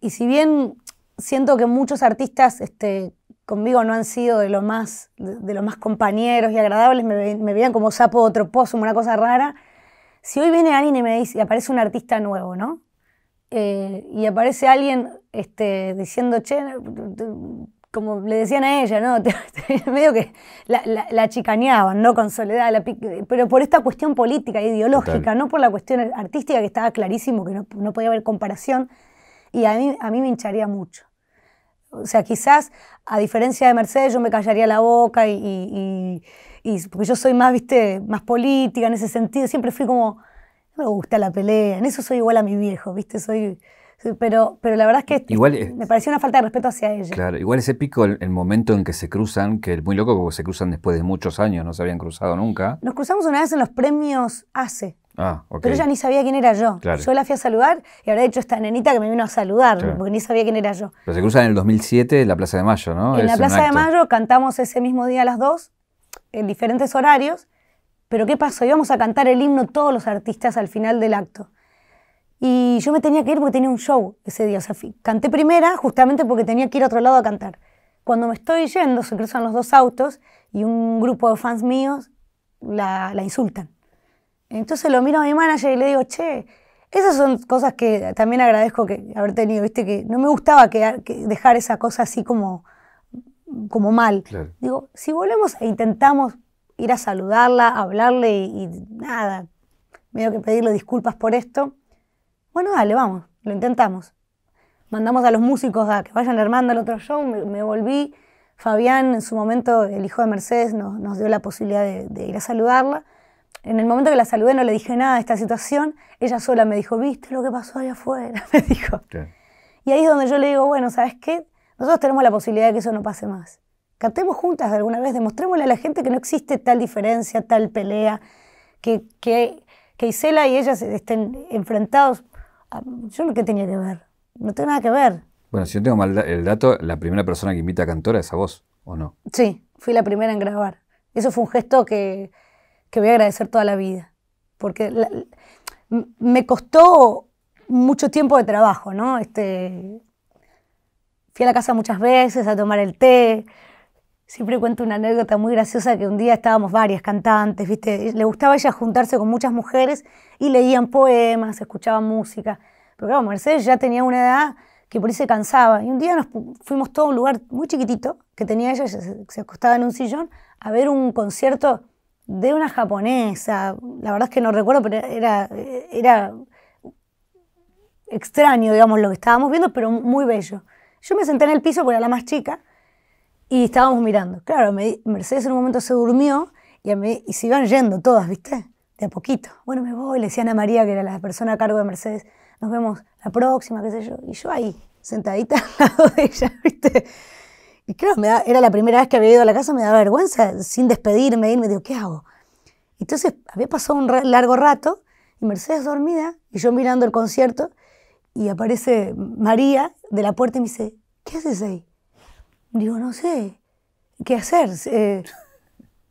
S2: y si bien siento que muchos artistas este, conmigo no han sido de lo más, de, más compañeros y agradables, me, veían como sapo otro pozo, una cosa rara. Si hoy viene alguien y me dice, y aparece un artista nuevo, ¿no? Eh, y aparece alguien este, diciendo, che, como le decían a ella, ¿no? medio que la, chicaneaban, ¿no? Con soledad, pero por esta cuestión política e ideológica, no por la cuestión artística que estaba clarísimo que no, no podía haber comparación. Y a mí, a mí me hincharía mucho. O sea, quizás, a diferencia de Mercedes, yo me callaría la boca y, porque yo soy más, viste, más política en ese sentido. Siempre fui como, no me gusta la pelea, en eso soy igual a mi viejo, viste, soy... Pero, pero la verdad es
S1: que me
S2: pareció una falta de respeto hacia ella.
S1: Claro, igual es pico, el, el, momento en que se cruzan, que es muy loco porque se cruzan después de muchos años, no se habían cruzado nunca.
S2: Nos cruzamos una vez en los premios ACE.
S1: Ah, Pero ella ni
S2: sabía quién era yo. Yo la fui a saludar y habrá dicho esta nenita que me vino a saludar, porque ni sabía quién era yo.
S1: Pero se cruzan en el 2007 en la Plaza de Mayo, ¿no? En la Plaza de
S2: Mayo cantamos ese mismo día las dos, en diferentes horarios. Pero ¿qué pasó? Íbamos a cantar el himno todos los artistas al final del acto. Y yo me tenía que ir porque tenía un show ese día. canté primera justamente porque tenía que ir a otro lado a cantar. Cuando me estoy yendo, se cruzan los dos autos y un grupo de fans míos la, la insultan entonces lo miro a mi manager y le digo, che, esas son cosas que también agradezco que haber tenido, viste, que no me gustaba dejar esa cosa así como, mal. Digo, si volvemos e intentamos ir a saludarla, hablarle y, nada, medio que pedirle disculpas por esto, bueno, dale, vamos, lo intentamos. Mandamos a los músicos a que vayan armando al otro show, me, volví. Fabián, en su momento, el hijo de Mercedes, nos, dio la posibilidad de ir a saludarla. En el momento que la saludé no le dije nada de esta situación, ella sola me dijo, viste lo que pasó allá afuera, me dijo. Y ahí es donde yo le digo, bueno, ¿sabes qué? Nosotros tenemos la posibilidad de que eso no pase más. Cantemos juntas de alguna vez, demostrémosle a la gente que no existe tal diferencia, tal pelea, que, que, Isela y ellas estén enfrentados. yo no que tenía que ver, no tengo nada que ver.
S1: Bueno, si yo tengo mal el dato, la primera persona que invita a Cantora es a vos, ¿o no?
S2: Sí, fui la primera en grabar. Eso fue un gesto que, que voy a agradecer toda la vida, porque me costó mucho tiempo de trabajo, ¿no? Este, fui a la casa muchas veces a tomar el té. Siempre cuento una anécdota muy graciosa que un día estábamos varias cantantes, ¿viste? Le gustaba ella juntarse con muchas mujeres y leían poemas, escuchaban música. Pero claro, Mercedes ya tenía una edad que por ahí se cansaba. Y un día nos fuimos todo a un lugar muy chiquitito que tenía ella, se acostaba en un sillón, a ver un concierto de una japonesa, la verdad es que no recuerdo, pero era, era extraño, digamos, lo que estábamos viendo, pero muy bello. Yo me senté en el piso, porque era la más chica, y estábamos mirando. Claro, Mercedes en un momento se durmió y, y se iban yendo todas, ¿viste? De a poquito. Bueno, me voy, le decía Ana María, que era la persona a cargo de Mercedes, nos vemos la próxima, qué sé yo. Y yo ahí, sentadita al lado de ella, ¿viste? Y claro, me era la primera vez que había ido a la casa, me daba vergüenza, sin despedirme, irme, digo, ¿qué hago? Entonces había pasado un largo rato y Mercedes dormida y yo mirando el concierto y aparece María de la puerta y me dice, ¿qué haces ahí? Digo, no sé, ¿qué hacer? Eh,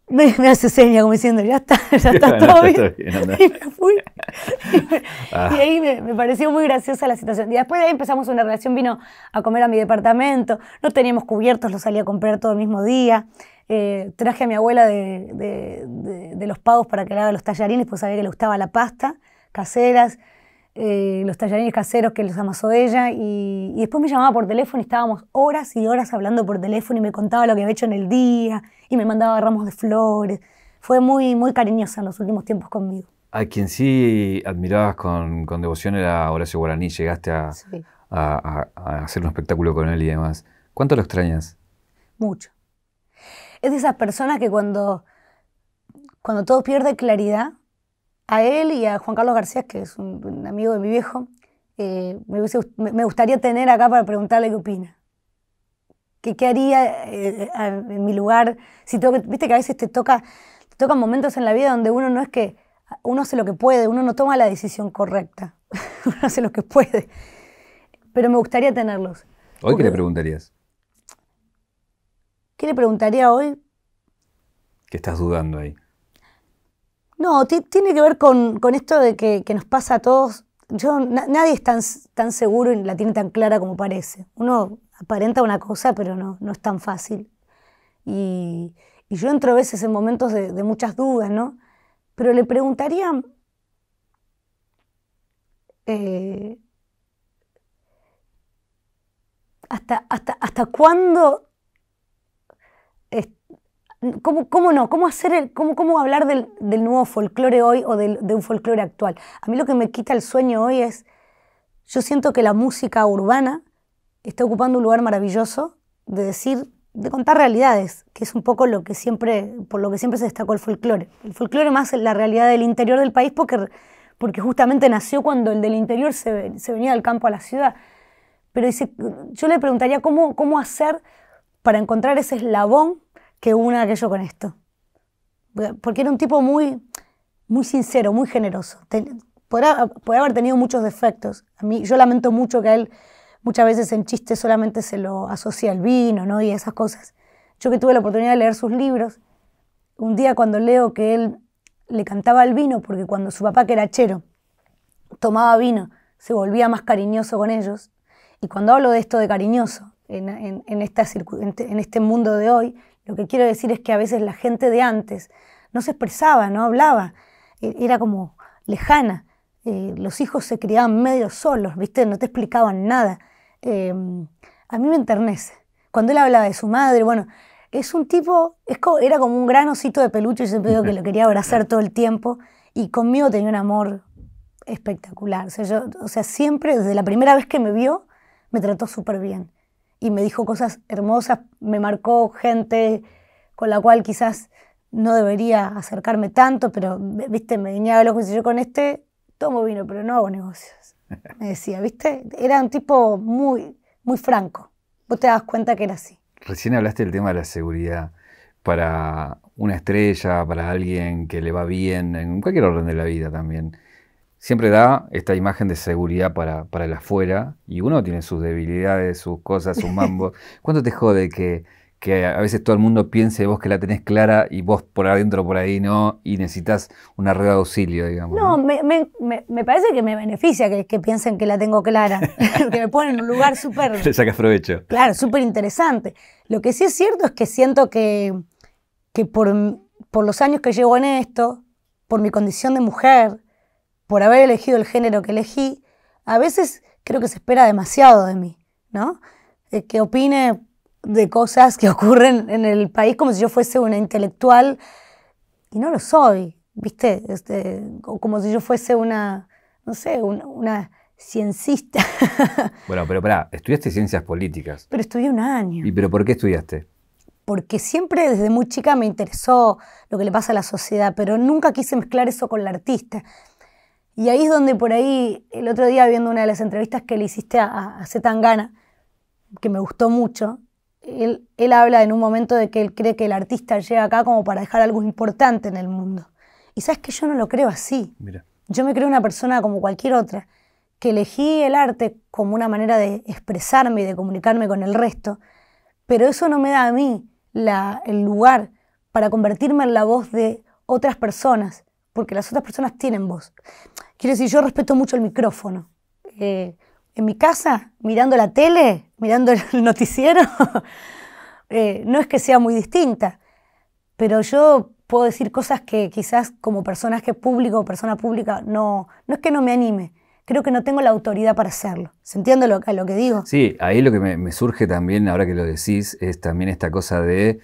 S2: me, hace seña como diciendo, ya está, ya está todo bien. Y
S1: me fui. Ah. Y,
S2: ahí me, pareció muy graciosa la situación. Y después de ahí empezamos una relación, vino a comer a mi departamento, no teníamos cubiertos, lo salí a comprar todo el mismo día. Eh, traje a mi abuela de, los pagos para que le haga los tallarines, pues sabía que le gustaba la pasta, caseras. Eh, los tallarines caseros que los amasó ella y, después me llamaba por teléfono y estábamos horas y horas hablando por teléfono y me contaba lo que había hecho en el día y me mandaba ramos de flores. Fue muy, muy cariñosa en los últimos tiempos conmigo.
S1: A quien sí admirabas con, devoción era Horacio Guaraní, llegaste a, hacer un espectáculo con él y demás. ¿Cuánto lo extrañas?
S2: Mucho. Es de esas personas que cuando, cuando todo pierde claridad, a él y a Juan Carlos García, que es un, amigo de mi viejo, eh, me, gustaría tener acá para preguntarle qué opina. ¿Qué, haría eh, eh, en mi lugar? Si Viste que a veces te toca, tocan momentos en la vida donde uno no es que, uno hace lo que puede, uno no toma la decisión correcta, uno hace lo que puede. Pero me gustaría tenerlos.
S1: ¿Hoy qué le preguntarías?
S2: ¿Qué le preguntaría hoy?
S1: ¿Qué estás dudando ahí?
S2: No, tiene que ver con, esto de que, nos pasa a todos. Yo, nadie es tan, tan seguro y la tiene tan clara como parece. Uno aparenta una cosa, pero no, es tan fácil. Y, yo entro a veces en momentos de, muchas dudas, ¿no? Pero le preguntaría eh, hasta, hasta, hasta cuándo... ¿Cómo, ¿Cómo, no? ¿Cómo, hacer cómo, cómo hablar del, del, nuevo folclore hoy o del, de un folclore actual? A mí lo que me quita el sueño hoy es, yo siento que la música urbana está ocupando un lugar maravilloso de decir, de contar realidades, que es un poco lo que siempre, por lo que siempre se destacó el folclore. El folclore más la realidad del interior del país porque, porque justamente nació cuando el del interior se, se venía del campo a la ciudad. Pero yo le preguntaría cómo, cómo hacer para encontrar ese eslabón que una aquello con esto. Porque era un tipo muy, muy sincero, muy generoso. Podría haber tenido muchos defectos. A mí, yo lamento mucho que a él muchas veces en chistes solamente se lo asocia al vino ¿no? y esas cosas. Yo que tuve la oportunidad de leer sus libros, un día cuando leo que él le cantaba al vino, porque cuando su papá, que era chero, tomaba vino, se volvía más cariñoso con ellos. Y cuando hablo de esto de cariñoso, en, esta, en, este mundo de hoy, lo que quiero decir es que a veces la gente de antes no se expresaba, no hablaba, e-, era como lejana. Eh, los hijos se criaban medio solos, ¿viste? No te explicaban nada. Em, a mí me enternece. Cuando él hablaba de su madre, bueno, es un tipo, era como un gran osito de peluche, yo siempre digo que lo quería abrazar todo el tiempo y conmigo tenía un amor espectacular. o sea siempre, desde la primera vez que me vio, me trató súper bien y me dijo cosas hermosas, me marcó gente con la cual quizás no debería acercarme tanto, pero, viste, me guiñaba los ojos y yo con este tomo vino, pero no hago negocios. Me decía, viste, era un tipo muy, muy franco. Vos te das cuenta que era así.
S1: Recién hablaste del tema de la seguridad. Para una estrella, para alguien que le va bien, en cualquier orden de la vida también siempre da esta imagen de seguridad para, para el afuera y uno tiene sus debilidades, sus cosas, sus mambos. ¿Cuánto te jode que, que a veces todo el mundo piense vos que la tenés clara y vos por adentro por ahí no y necesitas una red de auxilio, digamos?
S2: No, Me, parece que me beneficia que, que piensen que la tengo clara, que me ponen en un lugar súper... Te
S1: sacas provecho.
S2: Claro, súper interesante. Lo que sí es cierto es que siento que, que por, por los años que llevo en esto, por mi condición de mujer, por haber elegido el género que elegí, a veces creo que se espera demasiado de mí, ¿no? Eh, que opine de cosas que ocurren en el país como si yo fuese una intelectual y no lo soy, ¿viste? Este, como si yo fuese una, no sé, una, una ciencista.
S1: bueno, pero pará, estudiaste ciencias políticas.
S2: Pero estudié un año.
S1: ¿Y pero por qué estudiaste?
S2: Porque siempre desde muy chica me interesó lo que le pasa a la sociedad, pero nunca quise mezclar eso con la artista. Y ahí es donde por ahí, el otro día viendo una de las entrevistas que le hiciste a, a Zetangana, que me gustó mucho, él, él, habla en un momento de que él cree que el artista llega acá como para dejar algo importante en el mundo. Y sabes que yo no lo creo así. Yo me creo una persona como cualquier otra, que elegí el arte como una manera de expresarme y de comunicarme con el resto, pero eso no me da a mí la, el lugar para convertirme en la voz de otras personas, porque las otras personas tienen voz. Quiero decir, yo respeto mucho el micrófono. Eh, en mi casa, mirando la tele, mirando el noticiero, eh, no es que sea muy distinta, pero yo puedo decir cosas que quizás como personaje público o persona pública no, no es que no me anime, creo que no tengo la autoridad para hacerlo. ¿Se entiende lo, que digo?
S1: Sí, ahí lo que me, surge también, ahora que lo decís, es también esta cosa de,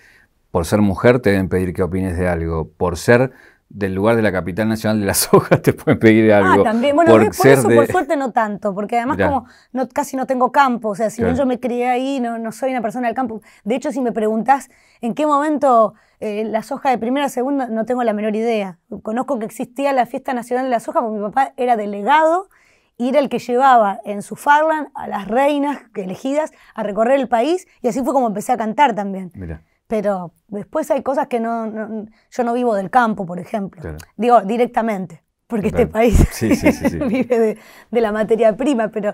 S1: por ser mujer te deben pedir que opines de algo, por ser del lugar de la capital nacional de la soja te pueden pedir ah, algo. Ah, también. Bueno, por, por suerte
S2: no tanto, porque además como casi no tengo campo, o sea, si no yo me crié ahí, no, no soy una persona del campo. De hecho, si me preguntás en qué momento eh, la soja de primera a segunda, no tengo la menor idea. Conozco que existía la fiesta nacional de la soja porque mi papá era delegado y era el que llevaba en su farland a las reinas elegidas a recorrer el país y así fue como empecé a cantar también. Mirá. Pero después hay cosas que no, yo no vivo del campo, por ejemplo. Digo, directamente, porque este país vive de, la materia prima, pero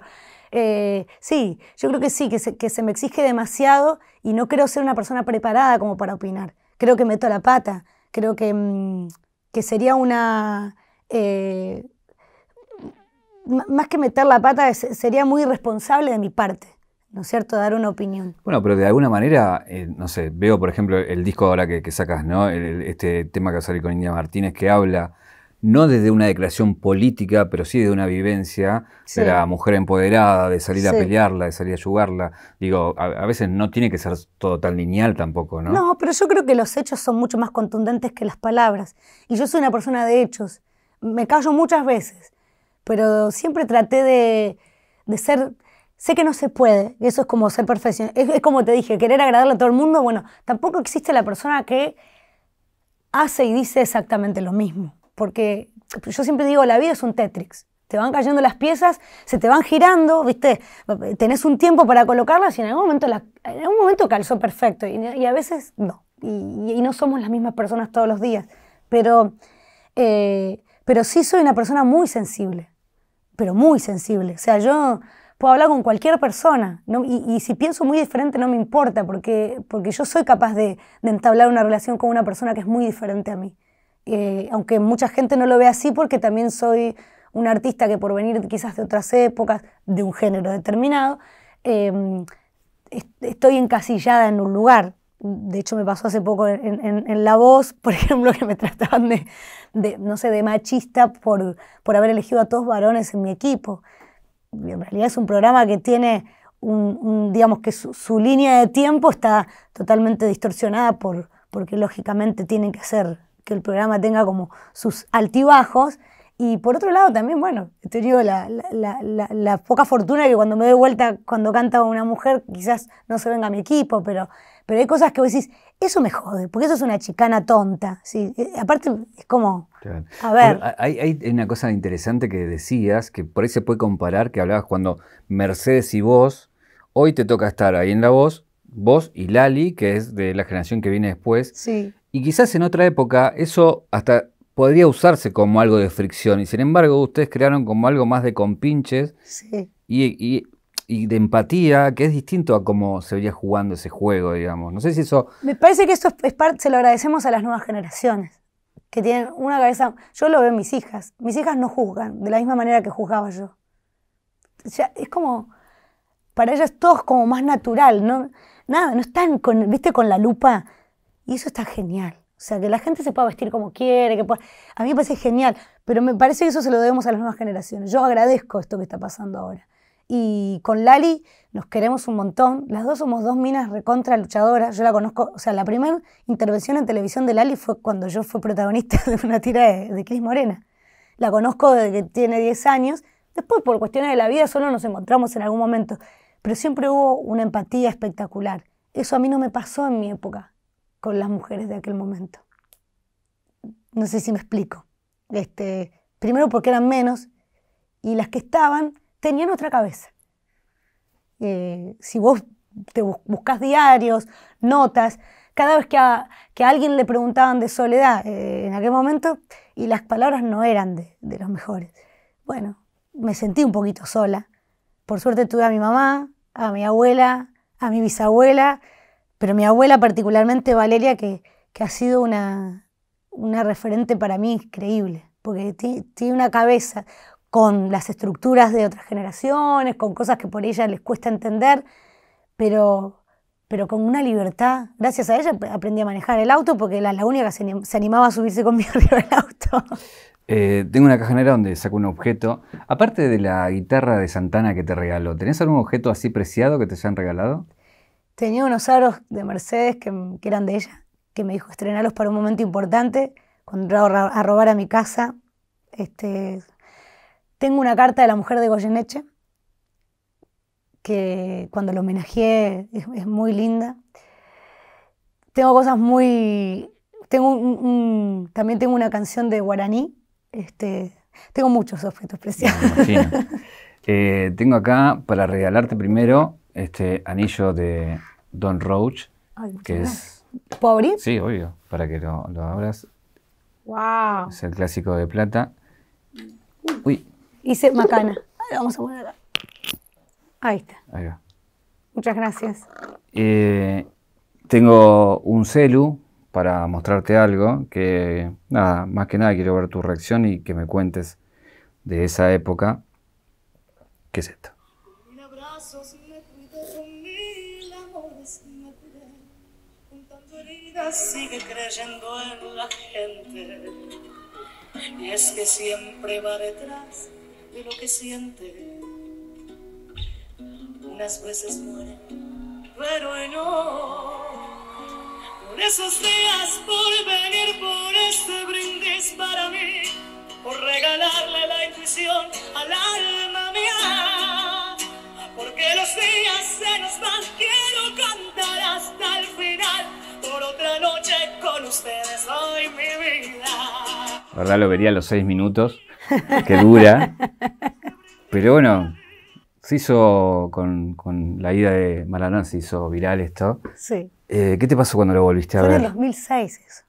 S2: eh, sí, yo creo que sí, que se, me exige demasiado y no creo ser una persona preparada como para opinar. Creo que meto la pata, creo que, mm, sería una... Eh, más que meter la pata, sería muy irresponsable de mi parte. ¿no es cierto?, dar una opinión.
S1: Bueno, pero de alguna manera, eh, no sé, veo por ejemplo el disco ahora que, sacas, ¿no? este tema que salir con India Martínez que habla no desde una declaración política, pero sí de una vivencia de la mujer empoderada, de salir a pelearla, de salir a ayudarla. Digo, a, veces no tiene que ser todo tan lineal tampoco, ¿no?
S2: No, pero yo creo que los hechos son mucho más contundentes que las palabras. Y yo soy una persona de hechos. Me callo muchas veces, pero siempre traté de, de ser Sé que no se puede, y eso es como ser perfeccionista. Es, como te dije, querer agradarle a todo el mundo. Bueno, tampoco existe la persona que hace y dice exactamente lo mismo. Porque yo siempre digo, la vida es un Tetris. Te van cayendo las piezas, se te van girando, ¿viste? Tenés un tiempo para colocarlas y en algún momento, en momento calzó perfecto. Y, a veces no. Y, no somos las mismas personas todos los días. Pero, eh, pero sí soy una persona muy sensible. Pero muy sensible. O sea, yo puedo hablar con cualquier persona. ¿no? Y, si pienso muy diferente no me importa, porque, porque yo soy capaz de, entablar una relación con una persona que es muy diferente a mí. Eh, aunque mucha gente no lo ve así porque también soy un artista que por venir quizás de otras épocas, de un género determinado, em, estoy encasillada en un lugar. De hecho, me pasó hace poco en, La Voz, por ejemplo, que me trataban de, no sé, de machista por, por haber elegido a todos varones en mi equipo en realidad es un programa que tiene un, digamos que su, línea de tiempo está totalmente distorsionada por, porque lógicamente tiene que hacer que el programa tenga como sus altibajos. Y por otro lado también, bueno, te digo, la, la, poca fortuna que cuando me doy vuelta, cuando canta una mujer, quizás no se venga mi equipo, pero, pero hay cosas que vos decís, eso me jode, porque eso es una chicana tonta. ¿sí? Eh, aparte, es como,
S1: a ver. hay, una cosa interesante que decías, que por ahí se puede comparar, que hablabas cuando Mercedes y vos, hoy te toca estar ahí en la voz, vos y Lali, que es de la generación que viene después. Sí. Y quizás en otra época eso hasta podría usarse como algo de fricción, y sin embargo ustedes crearon como algo más de compinches y, de empatía, que es distinto a cómo se veía jugando ese juego, digamos. No sé si eso...
S2: Me parece que eso es parte, se lo agradecemos a las nuevas generaciones que tienen una cabeza. Yo lo veo en mis hijas. Mis hijas no juzgan de la misma manera que juzgaba yo. O sea, es como. Para ellas todo es como más natural, ¿no? Nada, no están con, viste, con la lupa. Y eso está genial. O sea, que la gente se pueda vestir como quiere, que A mí me parece genial, pero me parece que eso se lo debemos a las nuevas generaciones. Yo agradezco esto que está pasando ahora. Y con Lali nos queremos un montón. Las dos somos dos minas recontra luchadoras. Yo la conozco, o sea, la primera intervención en televisión de Lali fue cuando yo fui protagonista de una tira de, de Morena. La conozco desde que tiene 10 años. Después, por cuestiones de la vida, solo nos encontramos en algún momento. Pero siempre hubo una empatía espectacular. Eso a mí no me pasó en mi época con las mujeres de aquel momento. No sé si me explico. Este, primero porque eran menos y las que estaban tenían otra cabeza. Eh, si vos te buscas diarios, notas, cada vez que a, alguien le preguntaban de soledad eh, en aquel momento y las palabras no eran de, de, los mejores. Bueno, me sentí un poquito sola. Por suerte tuve a mi mamá, a mi abuela, a mi bisabuela, pero mi abuela particularmente Valeria, que, ha sido una, una referente para mí increíble, porque tiene una cabeza, con las estructuras de otras generaciones, con cosas que por ella les cuesta entender, pero, pero con una libertad. Gracias a ella aprendí a manejar el auto porque era la única que se, animaba a subirse conmigo arriba del auto.
S1: Eh, tengo una negra donde saco un objeto. Aparte de la guitarra de Santana que te regaló, ¿tenés algún objeto así preciado que te hayan regalado?
S2: Tenía unos aros de Mercedes que, eran de ella, que me dijo estrenarlos para un momento importante, cuando a robar a mi casa. Este, tengo una carta de la mujer de Goyeneche, que cuando lo homenajeé es, muy linda. Tengo cosas muy... Tengo también tengo una canción de guaraní. Este, tengo muchos objetos preciosos.
S1: Eh, tengo acá para regalarte primero este anillo de Don Roach, que es... ¿Puedo abrir? Sí, obvio, para que lo, lo abras.
S2: Wow. Es
S1: el clásico de plata. Uy,
S2: Hice macana. vamos a poner Ahí está. Muchas gracias.
S1: Eh, tengo un celu para mostrarte algo que, nada, más que nada quiero ver tu reacción y que me cuentes de esa época. ¿Qué es esto?
S2: sigue creyendo en la gente. Y es que siempre va detrás lo que siente. Unas veces muere pero no.
S1: Por esos días,
S2: por venir, por este brindis para mí, por regalarle la intuición al alma mía. Porque los días se nos van, quiero cantar hasta el final. Por otra noche con ustedes hoy mi
S1: vida. verdad lo vería los seis minutos que dura. Pero bueno, se hizo con, la ida de Maradona, se hizo viral esto. Sí. Eh, ¿Qué te pasó cuando lo volviste a Fue ver? en el
S2: 2006 eso.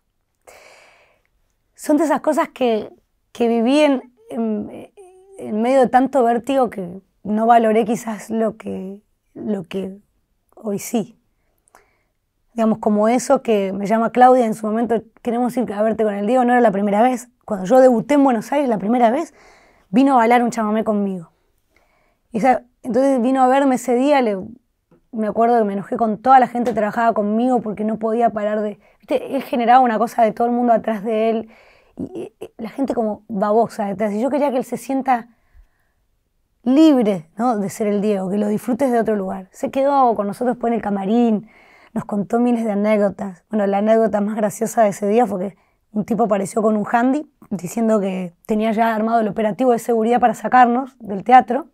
S2: Son de esas cosas que, que viví en, medio de tanto vértigo que no valoré quizás lo que, lo que hoy sí digamos, como eso que me llama Claudia en su momento, queremos ir a verte con el Diego, no era la primera vez. Cuando yo debuté en Buenos Aires la primera vez, vino a bailar un chamamé conmigo. entonces vino a verme ese día, le, me acuerdo que me enojé con toda la gente que trabajaba conmigo porque no podía parar de... Él generaba una cosa de todo el mundo atrás de él, y, la gente como babosa detrás. Y yo quería que él se sienta libre ¿no? de ser el Diego, que lo disfrutes de otro lugar. Se quedó con nosotros después en el camarín, nos contó miles de anécdotas. Bueno, la anécdota más graciosa de ese día fue que un tipo apareció con un handy diciendo que tenía ya armado el operativo de seguridad para sacarnos del teatro.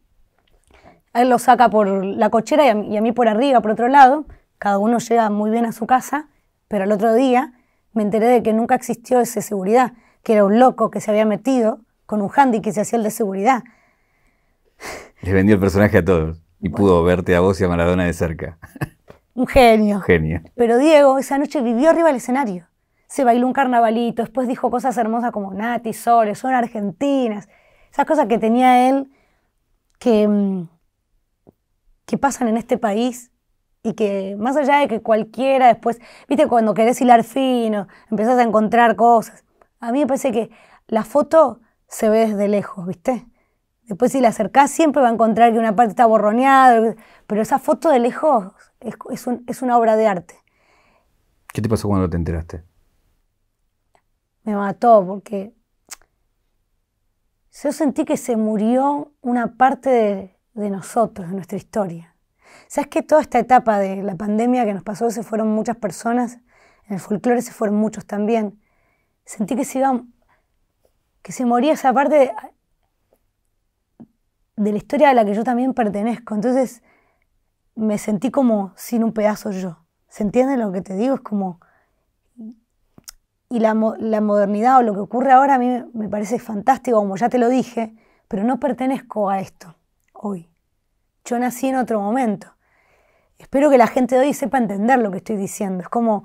S2: él lo saca por la cochera y a, mí, por arriba, por otro lado. Cada uno llega muy bien a su casa, pero al otro día me enteré de que nunca existió ese seguridad, que era un loco que se había metido con un handy que se hacía el de seguridad.
S1: Le vendió el personaje a todos y pudo verte a vos y a Maradona de cerca.
S2: Un genio. Genio. Pero Diego esa noche vivió arriba del escenario. Se bailó un carnavalito, después dijo cosas hermosas como Nati, Soles, son argentinas. Esas cosas que tenía él que, mm, que pasan en este país y que más allá de que cualquiera después, viste, cuando querés hilar fino, empezás a encontrar cosas. A mí me parece que la foto se ve desde lejos, viste. Después si la acercás siempre va a encontrar que una parte está borroneada, pero esa foto de lejos es, una obra de arte.
S1: ¿Qué te pasó cuando te enteraste?
S2: Me mató porque yo sentí que se murió una parte de, nosotros, de nuestra historia. ¿Sabes que toda esta etapa de la pandemia que nos pasó se fueron muchas personas? En el folclore se fueron muchos también. Sentí que se iba, que se moría esa parte de, de la historia a la que yo también pertenezco. Entonces me sentí como sin un pedazo yo. ¿Se entiende lo que te digo? Es como... Y la, modernidad o lo que ocurre ahora a mí me parece fantástico, como ya te lo dije, pero no pertenezco a esto hoy. Yo nací en otro momento. Espero que la gente de hoy sepa entender lo que estoy diciendo. Es como,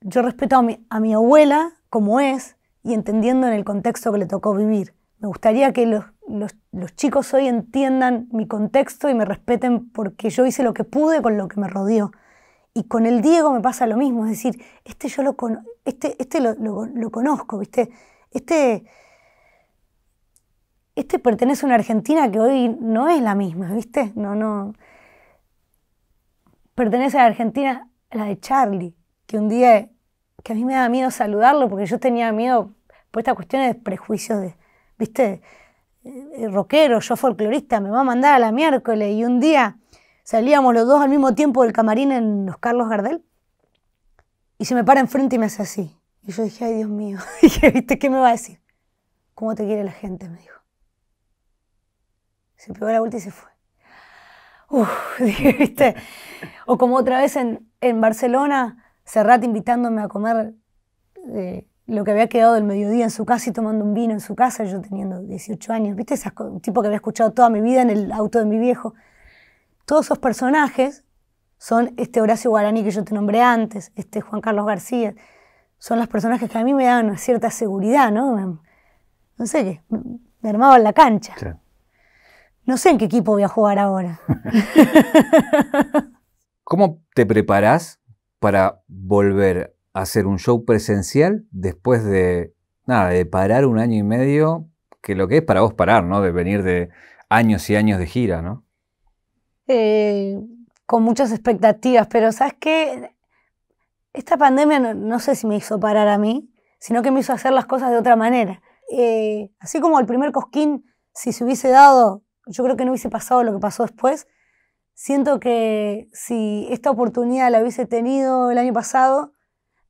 S2: yo respeto a mi, a mi abuela como es y entendiendo en el contexto que le tocó vivir me gustaría que los, chicos hoy entiendan mi contexto y me respeten porque yo hice lo que pude con lo que me rodeó. Y con el Diego me pasa lo mismo, es decir, este yo lo, con, este, este lo, conozco, ¿viste? Este, este pertenece a una Argentina que hoy no es la misma, ¿viste? No, no. Pertenece a la Argentina, la de Charlie, que un día, que a mí me da miedo saludarlo porque yo tenía miedo por estas cuestiones de prejuicios de, viste, eh, eh, Roquero, yo folclorista, me va a mandar a la miércoles. Y un día salíamos los dos al mismo tiempo del camarín en los Carlos Gardel y se me para enfrente y me hace así. Y yo dije, ay Dios mío, ¿viste qué me va a decir? ¿Cómo te quiere la gente? Me dijo. Se pegó la vuelta y se fue. Uf, dije, ¿viste? O como otra vez en, Barcelona, Serrat invitándome a comer eh, lo que había quedado del mediodía en su casa y tomando un vino en su casa, yo teniendo 18 años, ¿viste? ese un tipo que había escuchado toda mi vida en el auto de mi viejo. Todos esos personajes son este Horacio Guaraní que yo te nombré antes, este Juan Carlos García, son los personajes que a mí me daban una cierta seguridad, ¿no? no sé qué, me, armaba en la cancha. No sé en qué equipo voy a jugar ahora.
S1: ¿Cómo te preparas para volver hacer un show presencial después de, nada, de parar un año y medio, que lo que es para vos parar, ¿no? De venir de años y años de gira, ¿no?
S2: Eh, con muchas expectativas, pero ¿sabes qué? Esta pandemia no, sé si me hizo parar a mí, sino que me hizo hacer las cosas de otra manera. Eh, así como el primer cosquín, si se hubiese dado, yo creo que no hubiese pasado lo que pasó después. Siento que si esta oportunidad la hubiese tenido el año pasado,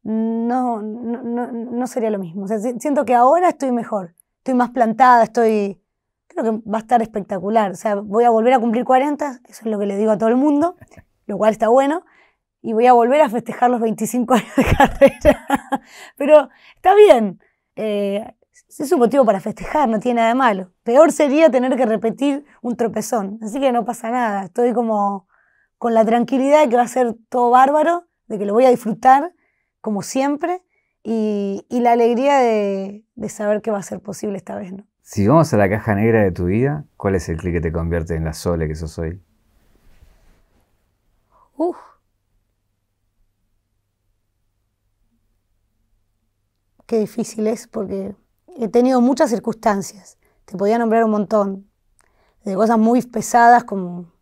S2: no, no, sería lo mismo. siento que ahora estoy mejor, estoy más plantada, estoy... Creo que va a estar espectacular. voy a volver a cumplir 40, eso es lo que le digo a todo el mundo, lo cual está bueno y voy a volver a festejar los 25 años de carrera. Pero está bien, eh, es un motivo para festejar, no tiene nada de malo. Peor sería tener que repetir un tropezón, así que no pasa nada, estoy como con la tranquilidad de que va a ser todo bárbaro, de que lo voy a disfrutar como siempre, y, la alegría de, saber que va a ser posible esta vez, ¿no?
S1: Si vamos a la caja negra de tu vida, ¿cuál es el clic que te convierte en la Sole que sos hoy?
S2: Uf. Qué difícil es porque he tenido muchas circunstancias. Te podía nombrar un montón. De cosas muy pesadas como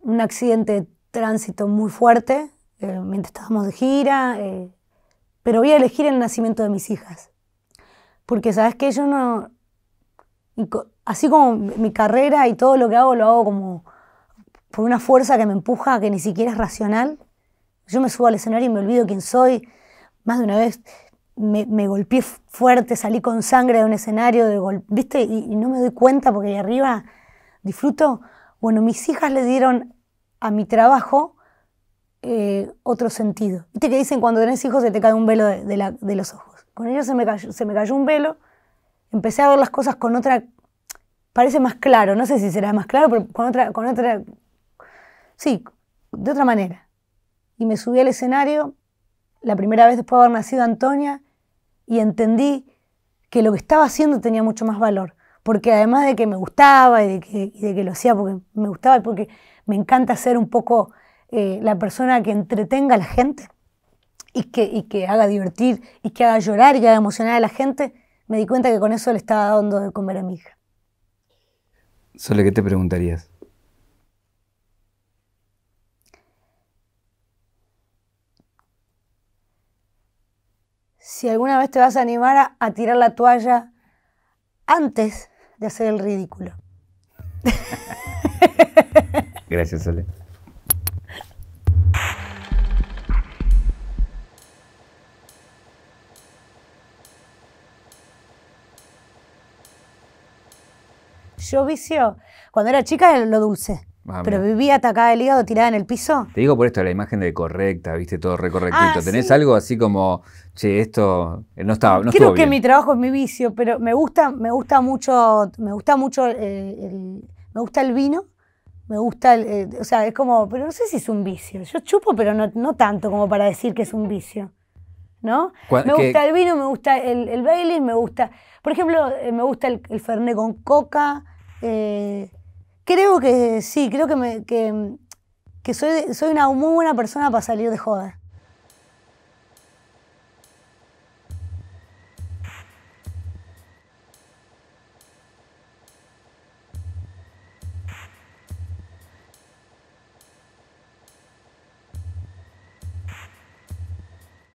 S2: un accidente de tránsito muy fuerte, eh, mientras estábamos de gira, eh, pero voy a elegir el nacimiento de mis hijas. Porque sabes que yo no, así como mi carrera y todo lo que hago, lo hago como por una fuerza que me empuja, que ni siquiera es racional. Yo me subo al escenario y me olvido quién soy. Más de una vez me, golpeé fuerte, salí con sangre de un escenario, de ¿viste? Y, no me doy cuenta porque de arriba disfruto. Bueno, mis hijas le dieron a mi trabajo eh, otro sentido. Viste que dicen cuando tenés hijos se te cae un velo de, los ojos. Con ellos se me, cayó, se me cayó un velo, empecé a ver las cosas con otra, parece más claro, no sé si será más claro, pero con otra, con otra, sí, de otra manera. Y me subí al escenario, la primera vez después de haber nacido Antonia, y entendí que lo que estaba haciendo tenía mucho más valor. Porque además de que me gustaba y de que, y de que lo hacía porque me gustaba y porque me encanta ser un poco eh, la persona que entretenga a la gente y que, haga divertir y que haga llorar y que haga emocionar a la gente, me di cuenta que con eso le estaba dando de comer a mi hija.
S1: Sole, ¿qué te preguntarías?
S2: Si alguna vez te vas a animar a, a tirar la toalla antes de hacer el ridículo. Gracias, Sole. Yo vicio, cuando era chica era lo dulce. Ah, pero vivía atacada el hígado, tirada en el piso.
S1: Te digo por esto, la imagen de correcta, viste, todo recorrectito. Ah, ¿Tenés algo así como, che, esto no estaba no Creo que mi
S2: trabajo es mi vicio, pero me gusta, me gusta mucho, me gusta mucho, eh, el, me gusta el vino, me gusta, eh, o sea, es como, pero no sé si es un vicio. Yo chupo, pero no, tanto como para decir que es un vicio. ¿No? Me gusta el vino, me gusta el, baile, me gusta, por ejemplo, eh, me gusta el, el con coca, eh, creo que sí, creo que, me, que, soy, soy una muy buena persona para salir de joda.